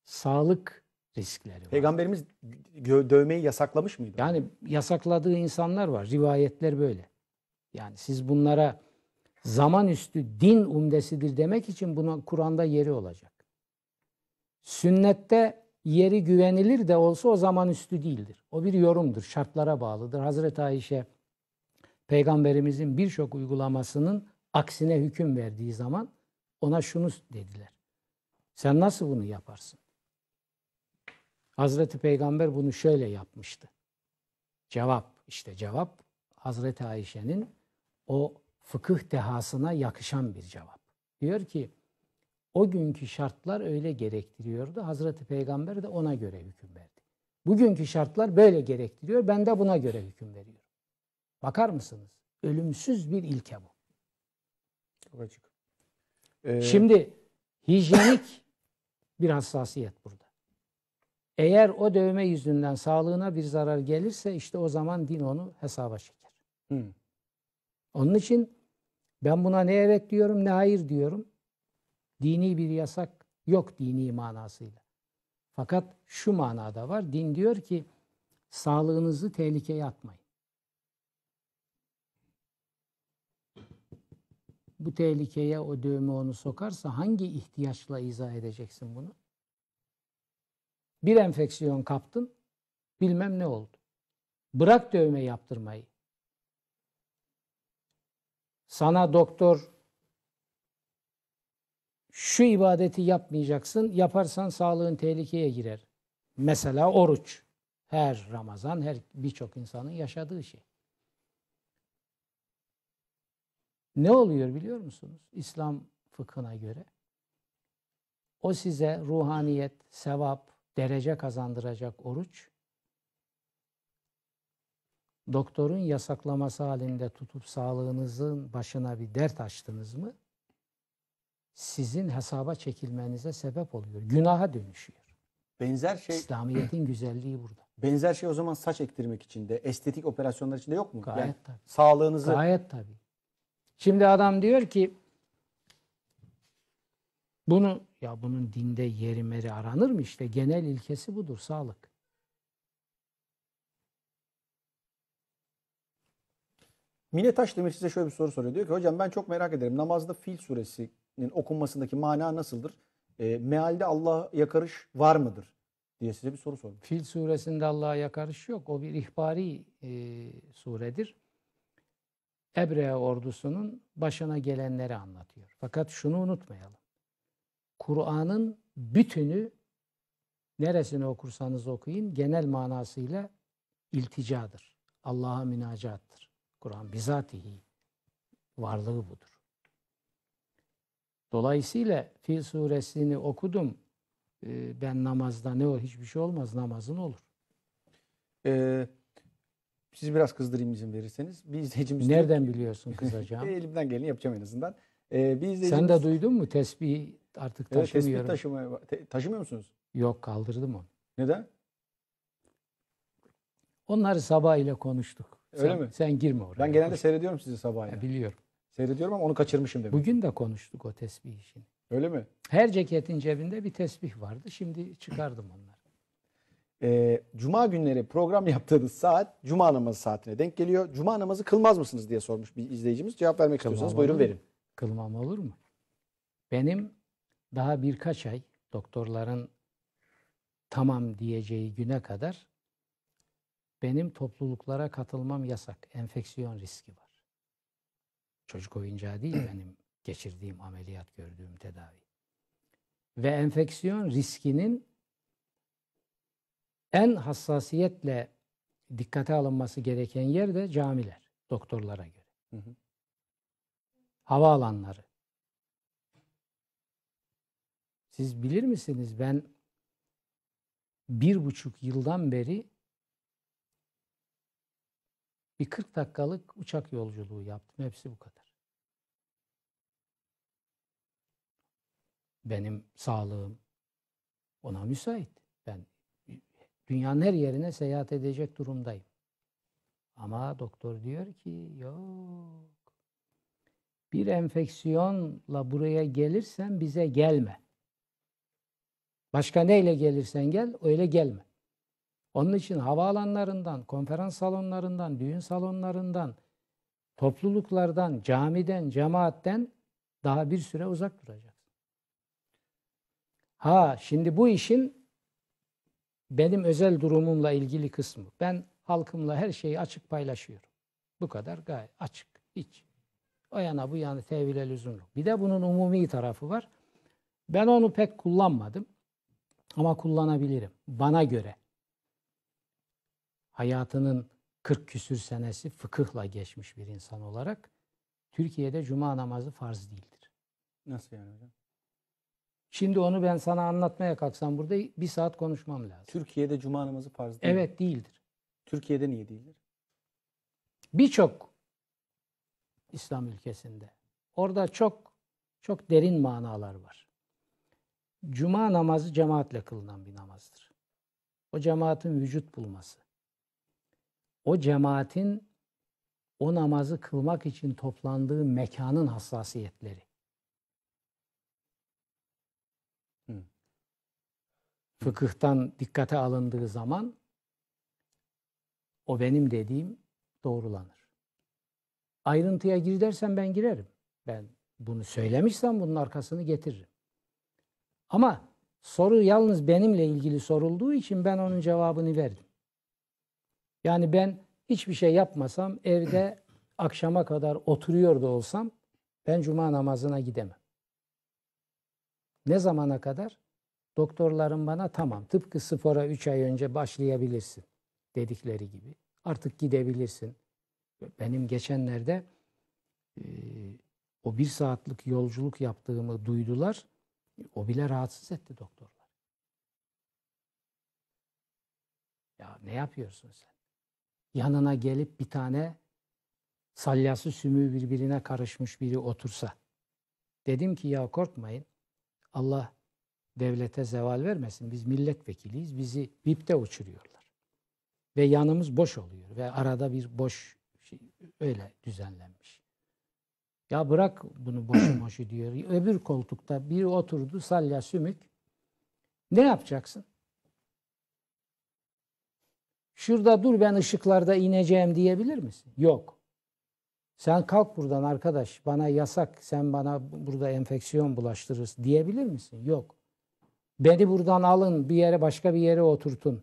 sağlık riskleri var. Peygamberimiz dövmeyi yasaklamış mıydı? Yani yasakladığı insanlar var. Rivayetler böyle. Yani siz bunlara zaman üstü din umdesidir demek için buna Kur'an'da yeri olacak. Sünnette yeri güvenilir de olsa o zaman üstü değildir. O bir yorumdur, şartlara bağlıdır. Hazreti Ayşe peygamberimizin birçok uygulamasının aksine hüküm verdiği zaman ona şunu dediler. Sen nasıl bunu yaparsın? Hazreti Peygamber bunu şöyle yapmıştı. Cevap işte cevap Hazreti Ayşe'nin o fıkıh dehasına yakışan bir cevap. Diyor ki o günkü şartlar öyle gerektiriyordu. Hazreti Peygamber de ona göre hüküm verdi. Bugünkü şartlar böyle gerektiriyor. Ben de buna göre hüküm veriyorum. Bakar mısınız? Ölümsüz bir ilke bu. Çok açık. Ee... Şimdi hijyenik bir hassasiyet burada. Eğer o dövme yüzünden sağlığına bir zarar gelirse işte o zaman din onu hesaba çeker. Hmm. Onun için ben buna ne evet diyorum ne hayır diyorum. Dini bir yasak yok dini manasıyla. Fakat şu manada var. Din diyor ki sağlığınızı tehlikeye atmayın. Bu tehlikeye o dövme onu sokarsa hangi ihtiyaçla izah edeceksin bunu? Bir enfeksiyon kaptın, bilmem ne oldu. Bırak dövme yaptırmayı. Sana doktor şu ibadeti yapmayacaksın, yaparsan sağlığın tehlikeye girer. Mesela oruç. Her Ramazan, her birçok insanın yaşadığı şey. Ne oluyor biliyor musunuz? İslam fıkhına göre. O size ruhaniyet, sevap, derece kazandıracak oruç, doktorun yasaklaması halinde tutup sağlığınızın başına bir dert açtınız mı, sizin hesaba çekilmenize sebep oluyor. Günaha dönüşüyor. Benzer şey İslamiyetin güzelliği burada. Benzer şey o zaman saç ektirmek için de estetik operasyonlar için de yok mu? Gayet yani, tabii. Sağlığınızı Gayet tabii. Şimdi adam diyor ki bunu ya bunun dinde yeri meri aranır mı işte genel ilkesi budur sağlık. Mine Taş demir size şöyle bir soru soruyor. Diyor ki hocam ben çok merak ederim namazda Fil suresinin okunmasındaki mana nasıldır? E, mealde Allah'a yakarış var mıdır? diye size bir soru sormuş. Fil suresinde Allah'a yakarış yok. O bir ihbari e, suredir. Ebre ordusunun başına gelenleri anlatıyor. Fakat şunu unutmayalım. Kur'an'ın bütünü neresine okursanız okuyun genel manasıyla ilticadır. Allah'a münacattır. Kur'an bizatihi varlığı budur. Dolayısıyla Fil suresini okudum. Ee, ben namazda ne olur hiçbir şey olmaz namazın olur. Ee, sizi biraz kızdırayım izin verirseniz. Bir izleyicimiz Nereden diyor, biliyorsun kızacağım? *laughs* Elimden geleni yapacağım en azından. Ee, bir izleyicimiz... Sen de duydun mu tesbih artık evet, taşımıyorum. Evet, taşımaya, taşımıyor musunuz? Yok kaldırdım onu. Neden? Onları sabah ile konuştuk. Öyle sen, mi? Sen girme oraya. Ben genelde Koş. seyrediyorum sizi sabah ile. Biliyorum. Seyrediyorum ama onu kaçırmışım demek. Bugün de konuştuk o tesbih işini. Öyle mi? Her ceketin cebinde bir tesbih vardı. Şimdi çıkardım onları. E, Cuma günleri program *laughs* yaptığınız saat Cuma namazı saatine denk geliyor. Cuma namazı kılmaz mısınız diye sormuş bir izleyicimiz. Cevap vermek Kılmam istiyorsanız buyurun verin. Kılmam olur mu? Benim daha birkaç ay doktorların tamam diyeceği güne kadar benim topluluklara katılmam yasak. Enfeksiyon riski var. Çocuk oyuncağı değil *clears throat* benim geçirdiğim ameliyat gördüğüm tedavi. Ve enfeksiyon riskinin en hassasiyetle dikkate alınması gereken yer de camiler doktorlara göre. Hı hı. Havaalanları. Siz bilir misiniz ben bir buçuk yıldan beri bir 40 dakikalık uçak yolculuğu yaptım. Hepsi bu kadar. Benim sağlığım ona müsait. Ben dünyanın her yerine seyahat edecek durumdayım. Ama doktor diyor ki yok. Bir enfeksiyonla buraya gelirsen bize gelme. Başka neyle gelirsen gel, öyle gelme. Onun için havaalanlarından, konferans salonlarından, düğün salonlarından, topluluklardan, camiden, cemaatten daha bir süre uzak duracaksın. Ha şimdi bu işin benim özel durumumla ilgili kısmı. Ben halkımla her şeyi açık paylaşıyorum. Bu kadar gayet açık. Hiç. O yana bu yana tevhile lüzum Bir de bunun umumi tarafı var. Ben onu pek kullanmadım. Ama kullanabilirim bana göre. Hayatının 40 küsür senesi fıkıhla geçmiş bir insan olarak Türkiye'de cuma namazı farz değildir. Nasıl yani hocam? Şimdi onu ben sana anlatmaya kalksam burada bir saat konuşmam lazım. Türkiye'de cuma namazı farz değil Evet değildir. Türkiye'de niye değildir? Birçok İslam ülkesinde. Orada çok çok derin manalar var. Cuma namazı cemaatle kılınan bir namazdır. O cemaatin vücut bulması. O cemaatin o namazı kılmak için toplandığı mekanın hassasiyetleri. Fıkıhtan dikkate alındığı zaman o benim dediğim doğrulanır. Ayrıntıya gir dersen ben girerim. Ben bunu söylemişsem bunun arkasını getiririm. Ama soru yalnız benimle ilgili sorulduğu için ben onun cevabını verdim. Yani ben hiçbir şey yapmasam evde *clears throat* akşama kadar oturuyor da olsam ben cuma namazına gidemem. Ne zamana kadar? Doktorlarım bana tamam tıpkı spora 3 ay önce başlayabilirsin dedikleri gibi. Artık gidebilirsin. Benim geçenlerde e, o bir saatlik yolculuk yaptığımı duydular. O bile rahatsız etti doktorlar. Ya ne yapıyorsun sen? Yanına gelip bir tane salyası sümüğü birbirine karışmış biri otursa. Dedim ki ya korkmayın. Allah devlete zeval vermesin. Biz milletvekiliyiz. Bizi VIP'te uçuruyorlar. Ve yanımız boş oluyor. Ve arada bir boş şey, öyle düzenlenmiş. Ya bırak bunu boşu *clears throat* boşu diyor. Öbür koltukta bir oturdu salya sümük. Ne yapacaksın? Şurada dur ben ışıklarda ineceğim diyebilir misin? Yok. Sen kalk buradan arkadaş bana yasak sen bana burada enfeksiyon bulaştırırsın diyebilir misin? Yok. Beni buradan alın bir yere başka bir yere oturtun.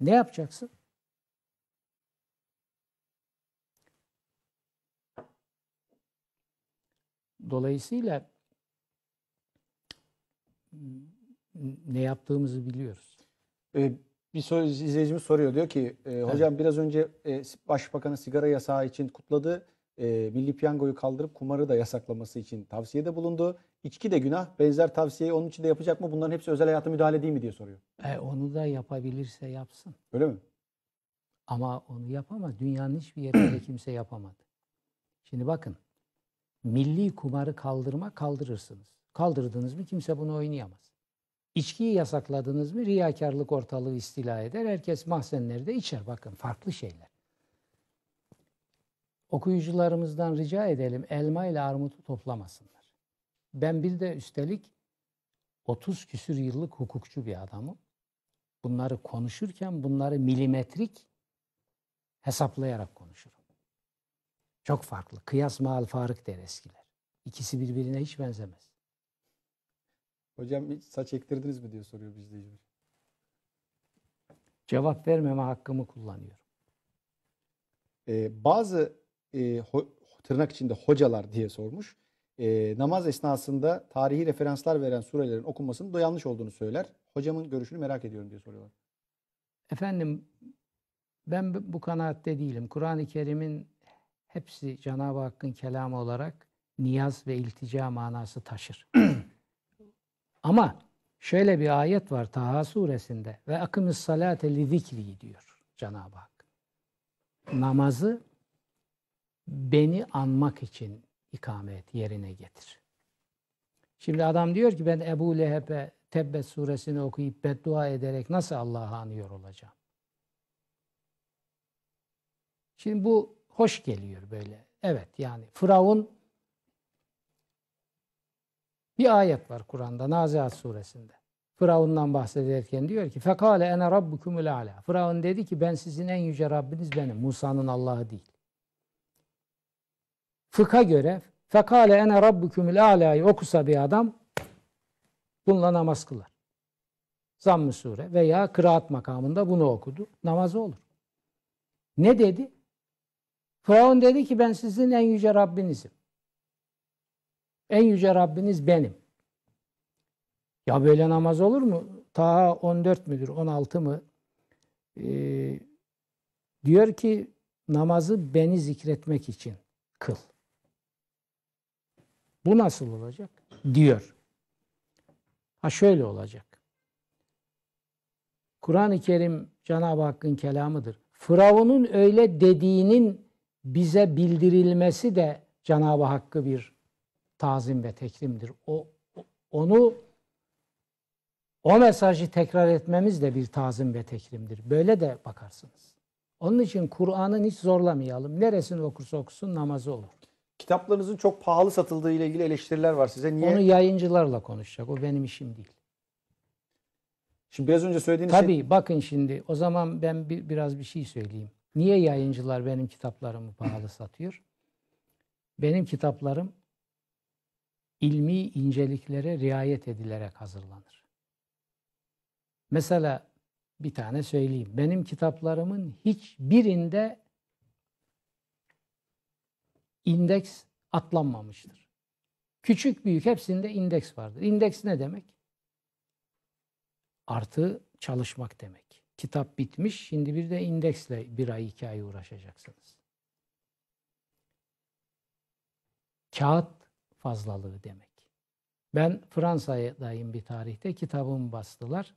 Ne yapacaksın? Dolayısıyla ne yaptığımızı biliyoruz. Ee, bir soru izleyicimiz soruyor. Diyor ki e, hocam biraz önce e, başbakanın sigara yasağı için kutladı. E, milli piyangoyu kaldırıp kumarı da yasaklaması için tavsiyede bulundu. İçki de günah. Benzer tavsiyeyi onun için de yapacak mı? Bunların hepsi özel hayata müdahale değil mi diye soruyor. E, onu da yapabilirse yapsın. Öyle mi? Ama onu yapamaz. Dünyanın hiçbir yerinde kimse yapamadı. Şimdi bakın milli kumarı kaldırma kaldırırsınız. Kaldırdınız mı kimse bunu oynayamaz. İçkiyi yasakladınız mı riyakarlık ortalığı istila eder. Herkes mahzenlerde içer. Bakın farklı şeyler. Okuyucularımızdan rica edelim elma ile armutu toplamasınlar. Ben bir de üstelik 30 küsür yıllık hukukçu bir adamım. Bunları konuşurken bunları milimetrik hesaplayarak konuşurum. Çok farklı. Kıyas mal farık der eskiler. İkisi birbirine hiç benzemez. Hocam hiç saç ektirdiniz mi diye soruyor bir Cevap vermeme hakkımı kullanıyorum. Ee, bazı e, ho, tırnak içinde hocalar diye sormuş. E, namaz esnasında tarihi referanslar veren surelerin okunmasının da yanlış olduğunu söyler. Hocamın görüşünü merak ediyorum diye soruyorlar. Efendim ben bu kanaatte değilim. Kur'an-ı Kerim'in hepsi Cenab-ı Hakk'ın kelamı olarak niyaz ve iltica manası taşır. *clears throat* Ama şöyle bir ayet var Taha suresinde ve akımis salate li zikri diyor Cenab-ı Hak. Namazı beni anmak için ikamet yerine getir. Şimdi adam diyor ki ben Ebu Leheb'e Tebbet suresini okuyup beddua ederek nasıl Allah'ı anıyor olacağım? Şimdi bu hoş geliyor böyle. Evet yani Firavun bir ayet var Kur'an'da Nazihat suresinde. Firavun'dan bahsederken diyor ki fekale ene rabbukumul ala. Firavun dedi ki ben sizin en yüce Rabbiniz benim. Musa'nın Allah'ı değil. Fıkha göre fekale ene rabbukumul ala'yı okusa bir adam bununla namaz kılar. Zamm-ı sure veya kıraat makamında bunu okudu. Namazı olur. Ne dedi? Firavun dedi ki ben sizin en yüce Rabbinizim. En yüce Rabbiniz benim. Ya böyle namaz olur mu? Ta 14 müdür, 16 mı? Ee, diyor ki namazı beni zikretmek için kıl. Bu nasıl olacak? Diyor. Ha şöyle olacak. Kur'an-ı Kerim Cenab-ı Hakk'ın kelamıdır. Firavun'un öyle dediğinin bize bildirilmesi de Cenab-ı Hakk'ı bir tazim ve tekrimdir. O onu o mesajı tekrar etmemiz de bir tazim ve tekrimdir. Böyle de bakarsınız. Onun için Kur'an'ın hiç zorlamayalım. Neresini okursa okusun namazı olur. Kitaplarınızın çok pahalı satıldığı ile ilgili eleştiriler var size. Niye? Onu yayıncılarla konuşacak. O benim işim değil. Şimdi biraz önce söylediğiniz şey- Tabii, şey... bakın şimdi o zaman ben bir, biraz bir şey söyleyeyim. Niye yayıncılar benim kitaplarımı pahalı satıyor? Benim kitaplarım ilmi inceliklere riayet edilerek hazırlanır. Mesela bir tane söyleyeyim. Benim kitaplarımın hiçbirinde indeks atlanmamıştır. Küçük büyük hepsinde indeks vardır. İndeks ne demek? Artı çalışmak demek kitap bitmiş. Şimdi bir de indeksle bir ay iki ay uğraşacaksınız. Kağıt fazlalığı demek. Ben Fransa'dayım bir tarihte. Kitabımı bastılar.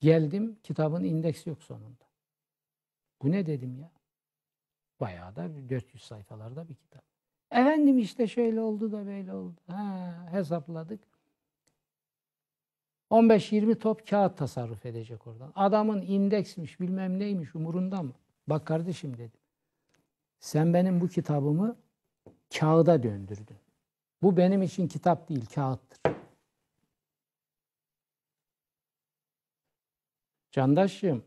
Geldim kitabın indeksi yok sonunda. Bu ne dedim ya? Bayağı da 400 sayfalarda bir kitap. Efendim işte şöyle oldu da böyle oldu. Ha, hesapladık. 15-20 top kağıt tasarruf edecek oradan. Adamın indeksmiş bilmem neymiş umurunda mı? Bak kardeşim dedim. Sen benim bu kitabımı kağıda döndürdün. Bu benim için kitap değil kağıttır. Candaşım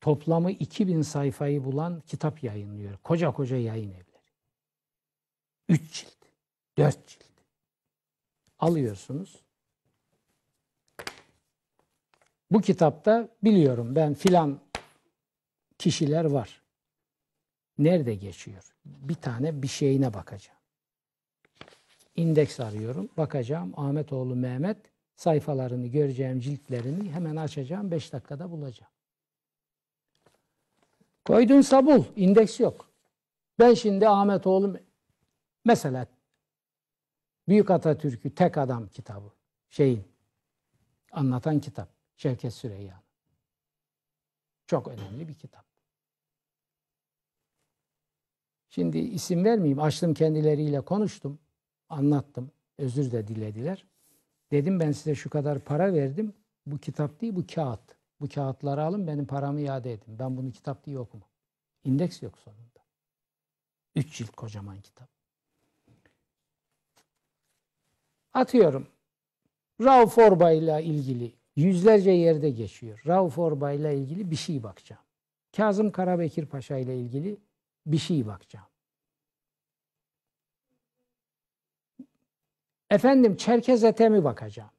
toplamı 2000 sayfayı bulan kitap yayınlıyor. Koca koca yayın evleri. 3 cilt, 4 cilt. Alıyorsunuz bu kitapta biliyorum ben filan kişiler var. Nerede geçiyor? Bir tane bir şeyine bakacağım. İndeks arıyorum. Bakacağım Ahmetoğlu Mehmet sayfalarını göreceğim ciltlerini hemen açacağım. beş dakikada bulacağım. Koydun sabul. indeks yok. Ben şimdi Ahmetoğlu mesela Büyük Atatürk'ü Tek Adam kitabı şeyin anlatan kitap. Şevket Süreyya'nın. Çok önemli bir kitap. Şimdi isim vermeyeyim. Açtım kendileriyle konuştum. Anlattım. Özür de dilediler. Dedim ben size şu kadar para verdim. Bu kitap değil bu kağıt. Bu kağıtları alın benim paramı iade edin. Ben bunu kitap diye okumam. İndeks yok sonunda. Üç cilt kocaman kitap. Atıyorum. Rauf Orba ile ilgili yüzlerce yerde geçiyor. Rauf Orba ile ilgili bir şey bakacağım. Kazım Karabekir Paşa ile ilgili bir şey bakacağım. Efendim Çerkez Etemi bakacağım.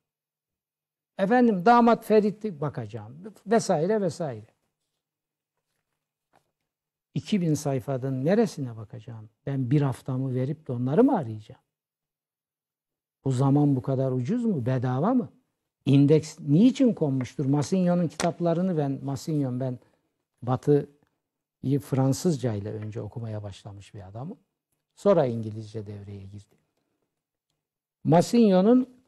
Efendim damat Ferit'i bakacağım. Vesaire vesaire. 2000 sayfadan neresine bakacağım? Ben bir haftamı verip de onları mı arayacağım? Bu zaman bu kadar ucuz mu? Bedava mı? indeks niçin konmuştur? Massignon'un kitaplarını ben, Massignon ben Batı'yı Fransızca ile önce okumaya başlamış bir adamım. Sonra İngilizce devreye girdi. Massignon'un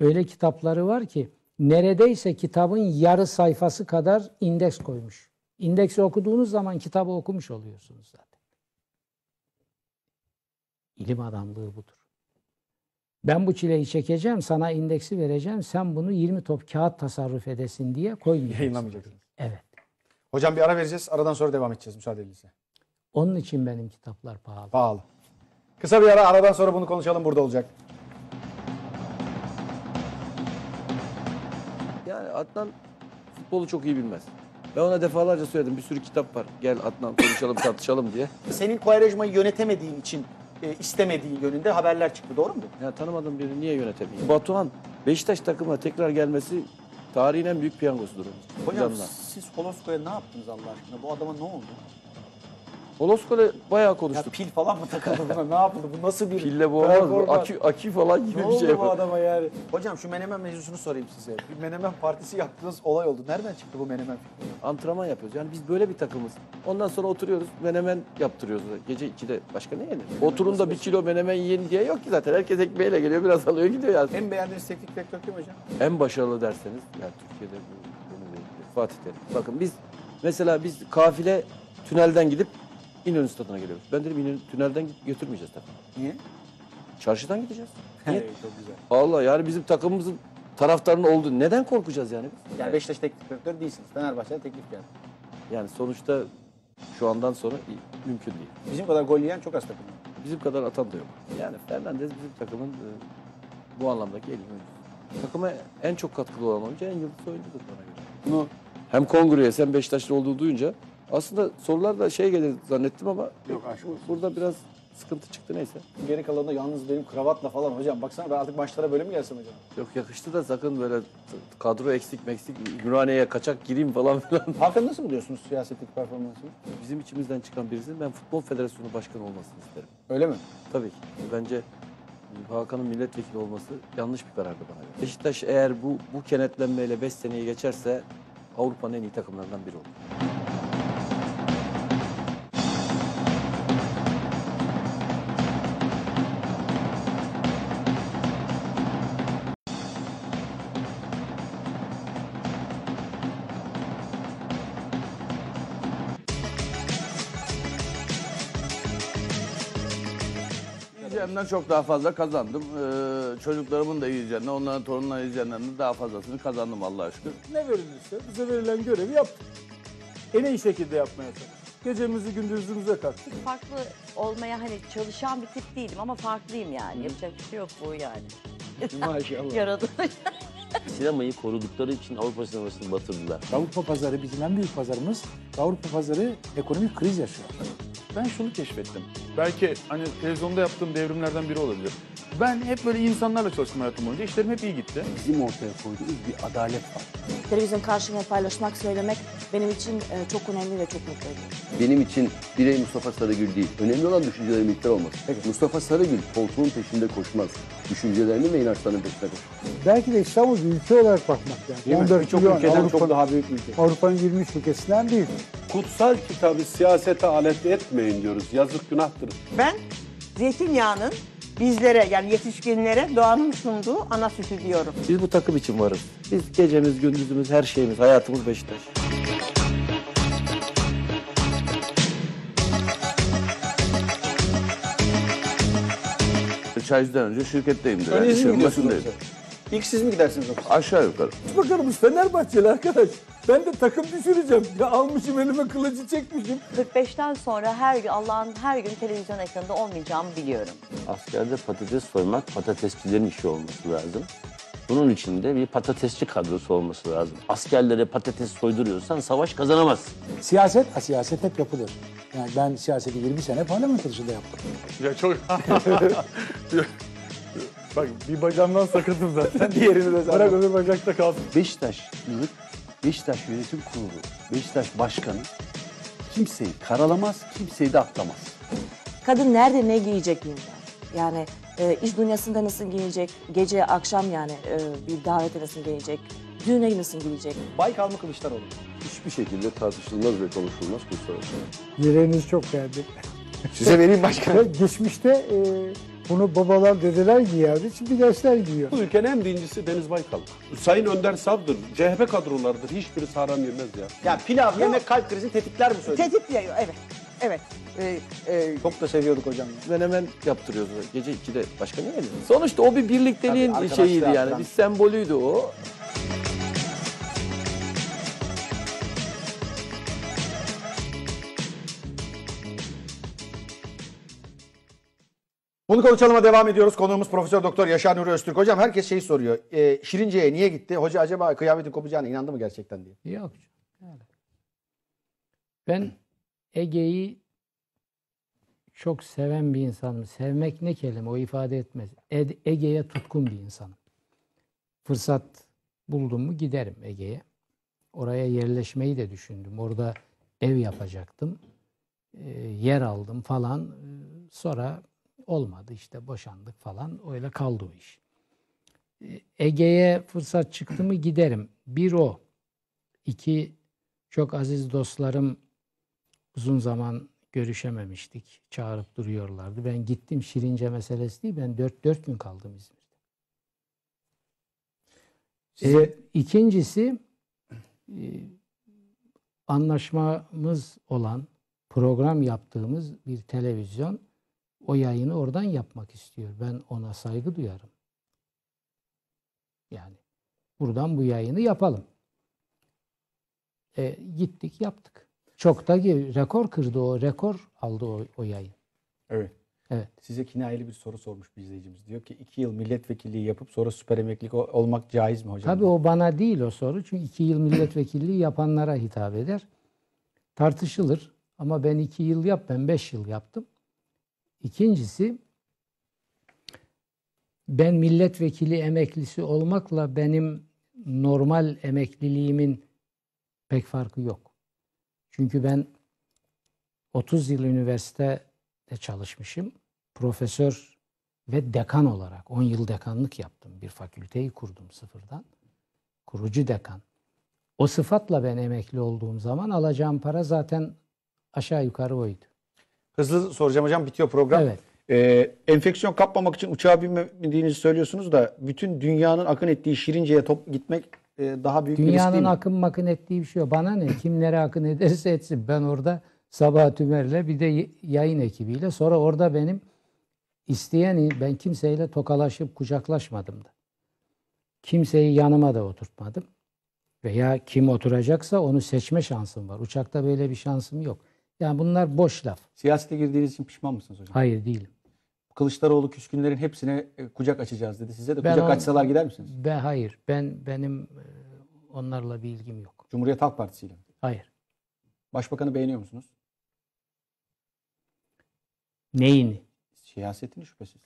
öyle kitapları var ki neredeyse kitabın yarı sayfası kadar indeks koymuş. İndeksi okuduğunuz zaman kitabı okumuş oluyorsunuz zaten. İlim adamlığı budur ben bu çileyi çekeceğim, sana indeksi vereceğim, sen bunu 20 top kağıt tasarruf edesin diye koymayacaksın. Yayınlamayacaksın. Evet. Hocam bir ara vereceğiz, aradan sonra devam edeceğiz müsaadenizle. Onun için benim kitaplar pahalı. Pahalı. Kısa bir ara, aradan sonra bunu konuşalım burada olacak. Yani Adnan futbolu çok iyi bilmez. Ben ona defalarca söyledim bir sürü kitap var. Gel Adnan konuşalım *laughs* tartışalım diye. Senin Kuvayrejma'yı yönetemediğin için e, istemediği yönünde haberler çıktı. Doğru mu? Ya tanımadığım birini niye yönetebilir? Batuhan Beşiktaş takıma tekrar gelmesi tarihin en büyük piyangosudur. Hocam Planla. siz Holosko'ya ne yaptınız Allah aşkına? Bu adama ne oldu? Holosko'da bayağı Ya pil falan mı takıldı *laughs* buna? Ne yapıldı? Bu nasıl bir Pille bu olmaz mı? Akü, akü falan gibi Ne bir oldu şey bu yapar. adama yani? Hocam şu menemen mevzusunu sorayım size. Bir menemen partisi yaptığınız olay oldu. Nereden çıktı bu menemen Antrenman yapıyoruz. Yani biz böyle bir takımız. Ondan sonra oturuyoruz. Menemen yaptırıyoruz. Gece 2'de başka ne yenir? Oturun da bir kilo menemen yiyin diye yok ki zaten. Herkes ekmeğiyle geliyor. Biraz alıyor gidiyor yani. En beğendiğiniz teknik direktör kim hocam? En başarılı derseniz yani Türkiye'de bu- bunu Fatih Terim. Bakın biz mesela biz kafile tünelden gidip İnönü stadına geliyoruz. Ben dedim İnönü tünelden götürmeyeceğiz takımı. Niye? Çarşıdan gideceğiz. Niye? çok güzel. Allah yani bizim takımımızın taraftarının oldu. Neden korkacağız yani biz? Yani Beşiktaş teknik direktörü değilsiniz. Fenerbahçe'de teklif geldi. Yani sonuçta şu andan sonra mümkün değil. Bizim kadar gol yiyen çok az takım. Bizim kadar atan da yok. Yani Fernandez bizim takımın e, bu anlamdaki en iyi Takıma en çok katkılı olan oyuncu en yıldız oyuncudur bana göre. Bunu hem kongreye hem Beşiktaşlı olduğu duyunca aslında sorular da şey gelir zannettim ama Yok aşk burada biraz sıkıntı çıktı neyse. Geri kalanında yalnız benim kravatla falan hocam. Baksana ben artık maçlara böyle mi gelsem hocam? Yok yakıştı da sakın böyle kadro eksik meksik Ümraniye'ye kaçak gireyim falan filan. *laughs* Hakan nasıl mı diyorsunuz siyasetlik performansını? Bizim içimizden çıkan birisinin ben Futbol Federasyonu Başkanı olmasını isterim. Öyle mi? Tabii Bence Hakan'ın milletvekili olması yanlış bir karardı bana göre. Beşiktaş eğer bu, bu kenetlenmeyle 5 seneyi geçerse Avrupa'nın en iyi takımlarından biri olur. kendimden çok daha fazla kazandım. Ee, çocuklarımın da yiyeceğine, onların torunlarının yiyeceğinden daha fazlasını kazandım Allah aşkına. Ne verilirse bize verilen görevi yaptık. En iyi şekilde yapmaya çalıştık. Gecemizi gündüzümüze kattık. Farklı olmaya hani çalışan bir tip değilim ama farklıyım yani. Yapacak bir şey yok bu yani. Maşallah. *laughs* Yaradı. Sinemayı korudukları için Avrupa sinemasını batırdılar. Avrupa pazarı bizim en büyük pazarımız. Avrupa pazarı ekonomik kriz yaşıyor. Ben şunu keşfettim. Belki hani televizyonda yaptığım devrimlerden biri olabilir. Ben hep böyle insanlarla çalıştım hayatım boyunca. İşlerim hep iyi gitti. Bizim ortaya koyduğumuz bir adalet var. Televizyon karşıma paylaşmak, söylemek benim için e, çok önemli ve çok mutlu Benim için birey Mustafa Sarıgül değil. Önemli olan düşüncelerin miktar olması. Evet. Mustafa Sarıgül koltuğun peşinde koşmaz. Düşüncelerini ve inançlarının peşinde koşmaz. Belki de İstanbul ülke olarak bakmak lazım. 14 Birçok milyon ülkeden Avrupa, çok daha büyük ülke. Avrupa'nın 23 ülkesinden değil. Kutsal kitabı siyasete alet etmeyin diyoruz. Yazık günahtır. Ben zeytinyağının bizlere yani yetişkinlere doğanın sunduğu ana sütü diyorum. Biz bu takım için varız. Biz gecemiz, gündüzümüz, her şeyimiz, hayatımız Beşiktaş. Çaycıdan önce şirketteyim. Yani. İşin İlk siz mi gidersiniz yoksa? Aşağı yukarı. Başbakanımız Fenerbahçeli arkadaş. Ben de takım düşüreceğim. Ya almışım elime kılıcı çekmişim. 45'ten sonra her gün Allah'ın her gün televizyon ekranında olmayacağımı biliyorum. Askerde patates soymak patatesçilerin işi olması lazım. Bunun için de bir patatesçi kadrosu olması lazım. Askerlere patates soyduruyorsan savaş kazanamaz. Siyaset, siyaset hep yapılır. Yani ben siyaseti 20 sene parlamento dışında yaptım. Ya çok... *laughs* Bak bir bacağımdan sakatım zaten. *laughs* Diğerini de zaten. Bırak öbür bacakta kalsın. Beşiktaşlılık, Beşiktaş Yönetim Kurulu, Beşiktaş Başkanı kimseyi karalamaz, kimseyi de atlamaz. Kadın nerede ne giyecek bilmiyor. Yani e, iş dünyasında nasıl giyecek, gece akşam yani e, bir davete nasıl giyecek, düğüne nasıl giyecek. Baykal mı Kılıçdaroğlu? Hiçbir şekilde tartışılmaz ve konuşulmaz Kılıçdaroğlu. Yüreğiniz çok beğendim. Size vereyim başkanım. Geçmişte e, bunu babalar dedeler giyerdi, şimdi gençler giyiyor. Bu ülkenin en dincisi Deniz Baykal. Sayın Önder Sav'dır, CHP kadrolardır. Hiçbirisi haram yemez ya. Ya pilav yemek kalp krizi tetikler mi söylüyor? Tetikliyor, evet. Evet. Ee, e, Çok da seviyorduk hocam. Ben hemen yaptırıyordu. Gece 2'de başka ne yedin? Sonuçta o bir birlikteliğin Tabii, şeyiydi yani. Bir sembolüydü o. Bunu konuşalım'a devam ediyoruz. Konuğumuz Profesör Doktor Yaşar Nuri Öztürk. Hocam herkes şey soruyor. E, Şirince'ye niye gitti? Hoca acaba kıyametin kopacağına inandı mı gerçekten diye. Yok. Ben Ege'yi çok seven bir insanım. Sevmek ne kelime o ifade etmez. Ege'ye tutkun bir insanım. Fırsat buldum mu giderim Ege'ye. Oraya yerleşmeyi de düşündüm. Orada ev yapacaktım. E, yer aldım falan. E, sonra olmadı işte boşandık falan öyle kaldı o iş. E, Ege'ye fırsat çıktı mı giderim. Bir o. İki çok aziz dostlarım uzun zaman görüşememiştik. Çağırıp duruyorlardı. Ben gittim Şirince meselesi değil. Ben dört dört gün kaldım İzmir'de. E, Size... E, ikincisi anlaşmamız olan program yaptığımız bir televizyon o yayını oradan yapmak istiyor. Ben ona saygı duyarım. Yani buradan bu yayını yapalım. E, gittik yaptık. Çok da rekor kırdı o, rekor aldı o, o yayın. Evet. Evet. Size kinayeli bir soru sormuş bir izleyicimiz. Diyor ki iki yıl milletvekilliği yapıp sonra süper emeklilik olmak caiz mi hocam? Tabii o bana değil o soru. Çünkü iki yıl milletvekilliği yapanlara hitap eder. Tartışılır. Ama ben iki yıl yap, ben beş yıl yaptım. İkincisi ben milletvekili emeklisi olmakla benim normal emekliliğimin pek farkı yok. Çünkü ben 30 yıl üniversitede çalışmışım. Profesör ve dekan olarak 10 yıl dekanlık yaptım. Bir fakülteyi kurdum sıfırdan. Kurucu dekan. O sıfatla ben emekli olduğum zaman alacağım para zaten aşağı yukarı oydu. Hızlı soracağım hocam bitiyor program. Evet. Ee, enfeksiyon kapmamak için uçağa binmediğinizi söylüyorsunuz da bütün dünyanın akın ettiği Şirince'ye top gitmek e, daha büyük bir risk değil Dünyanın mi? akın makın ettiği bir şey yok. Bana ne? Kimlere akın ederse etsin. Ben orada Sabah Tümer'le bir de yayın ekibiyle. Sonra orada benim isteyen ben kimseyle tokalaşıp kucaklaşmadım da. Kimseyi yanıma da oturtmadım. Veya kim oturacaksa onu seçme şansım var. Uçakta böyle bir şansım yok. Yani bunlar boş laf. Siyasete girdiğiniz için pişman mısınız hocam? Hayır değilim. Kılıçdaroğlu küskünlerin hepsine e, kucak açacağız dedi. Size de ben kucak on, açsalar gider misiniz? Ben hayır. Ben benim e, onlarla bir ilgim yok. Cumhuriyet Halk Partisi ile. Hayır. Başbakanı beğeniyor musunuz? Neyini? Siyasetini şüphesiz.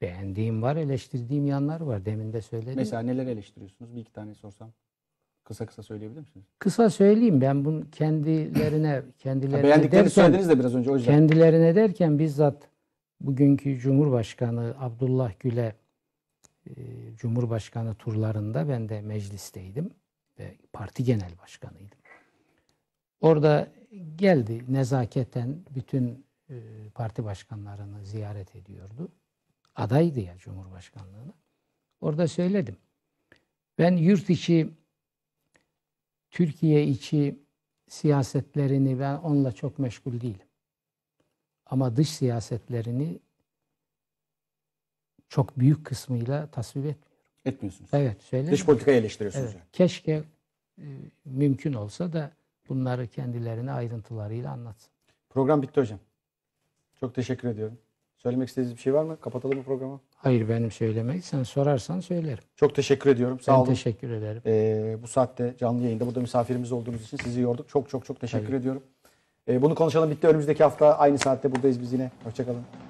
Beğendiğim var, eleştirdiğim yanlar var. Demin de söyledim. Mesela neler eleştiriyorsunuz? Bir iki tane sorsam. Kısa kısa söyleyebilir misiniz? Kısa söyleyeyim. Ben bunu kendilerine kendilerine derken, söylediniz de biraz önce o yüzden. Kendilerine derken bizzat bugünkü Cumhurbaşkanı Abdullah Gül'e e, Cumhurbaşkanı turlarında ben de meclisteydim ve parti genel başkanıydım. Orada geldi nezaketen bütün e, parti başkanlarını ziyaret ediyordu. Adaydı ya Cumhurbaşkanlığına. Orada söyledim. Ben yurt içi Türkiye içi siyasetlerini ben onunla çok meşgul değilim. Ama dış siyasetlerini çok büyük kısmıyla tasvip etmiyorum. Etmiyorsunuz. Evet, söyle. Dış politikayı eleştiriyorsunuz. Evet. Yani. Keşke e, mümkün olsa da bunları kendilerine ayrıntılarıyla anlatsın. Program bitti hocam. Çok teşekkür ediyorum. Söylemek istediğiniz bir şey var mı? Kapatalım bu programı. Hayır benim söylemek. Sen sorarsan söylerim. Çok teşekkür ediyorum. Sağ ben olun. teşekkür ederim. Ee, bu saatte canlı yayında burada misafirimiz olduğunuz için sizi yorduk. Çok çok çok teşekkür Hayır. ediyorum. Ee, bunu konuşalım bitti. Önümüzdeki hafta aynı saatte buradayız biz yine. Hoşçakalın.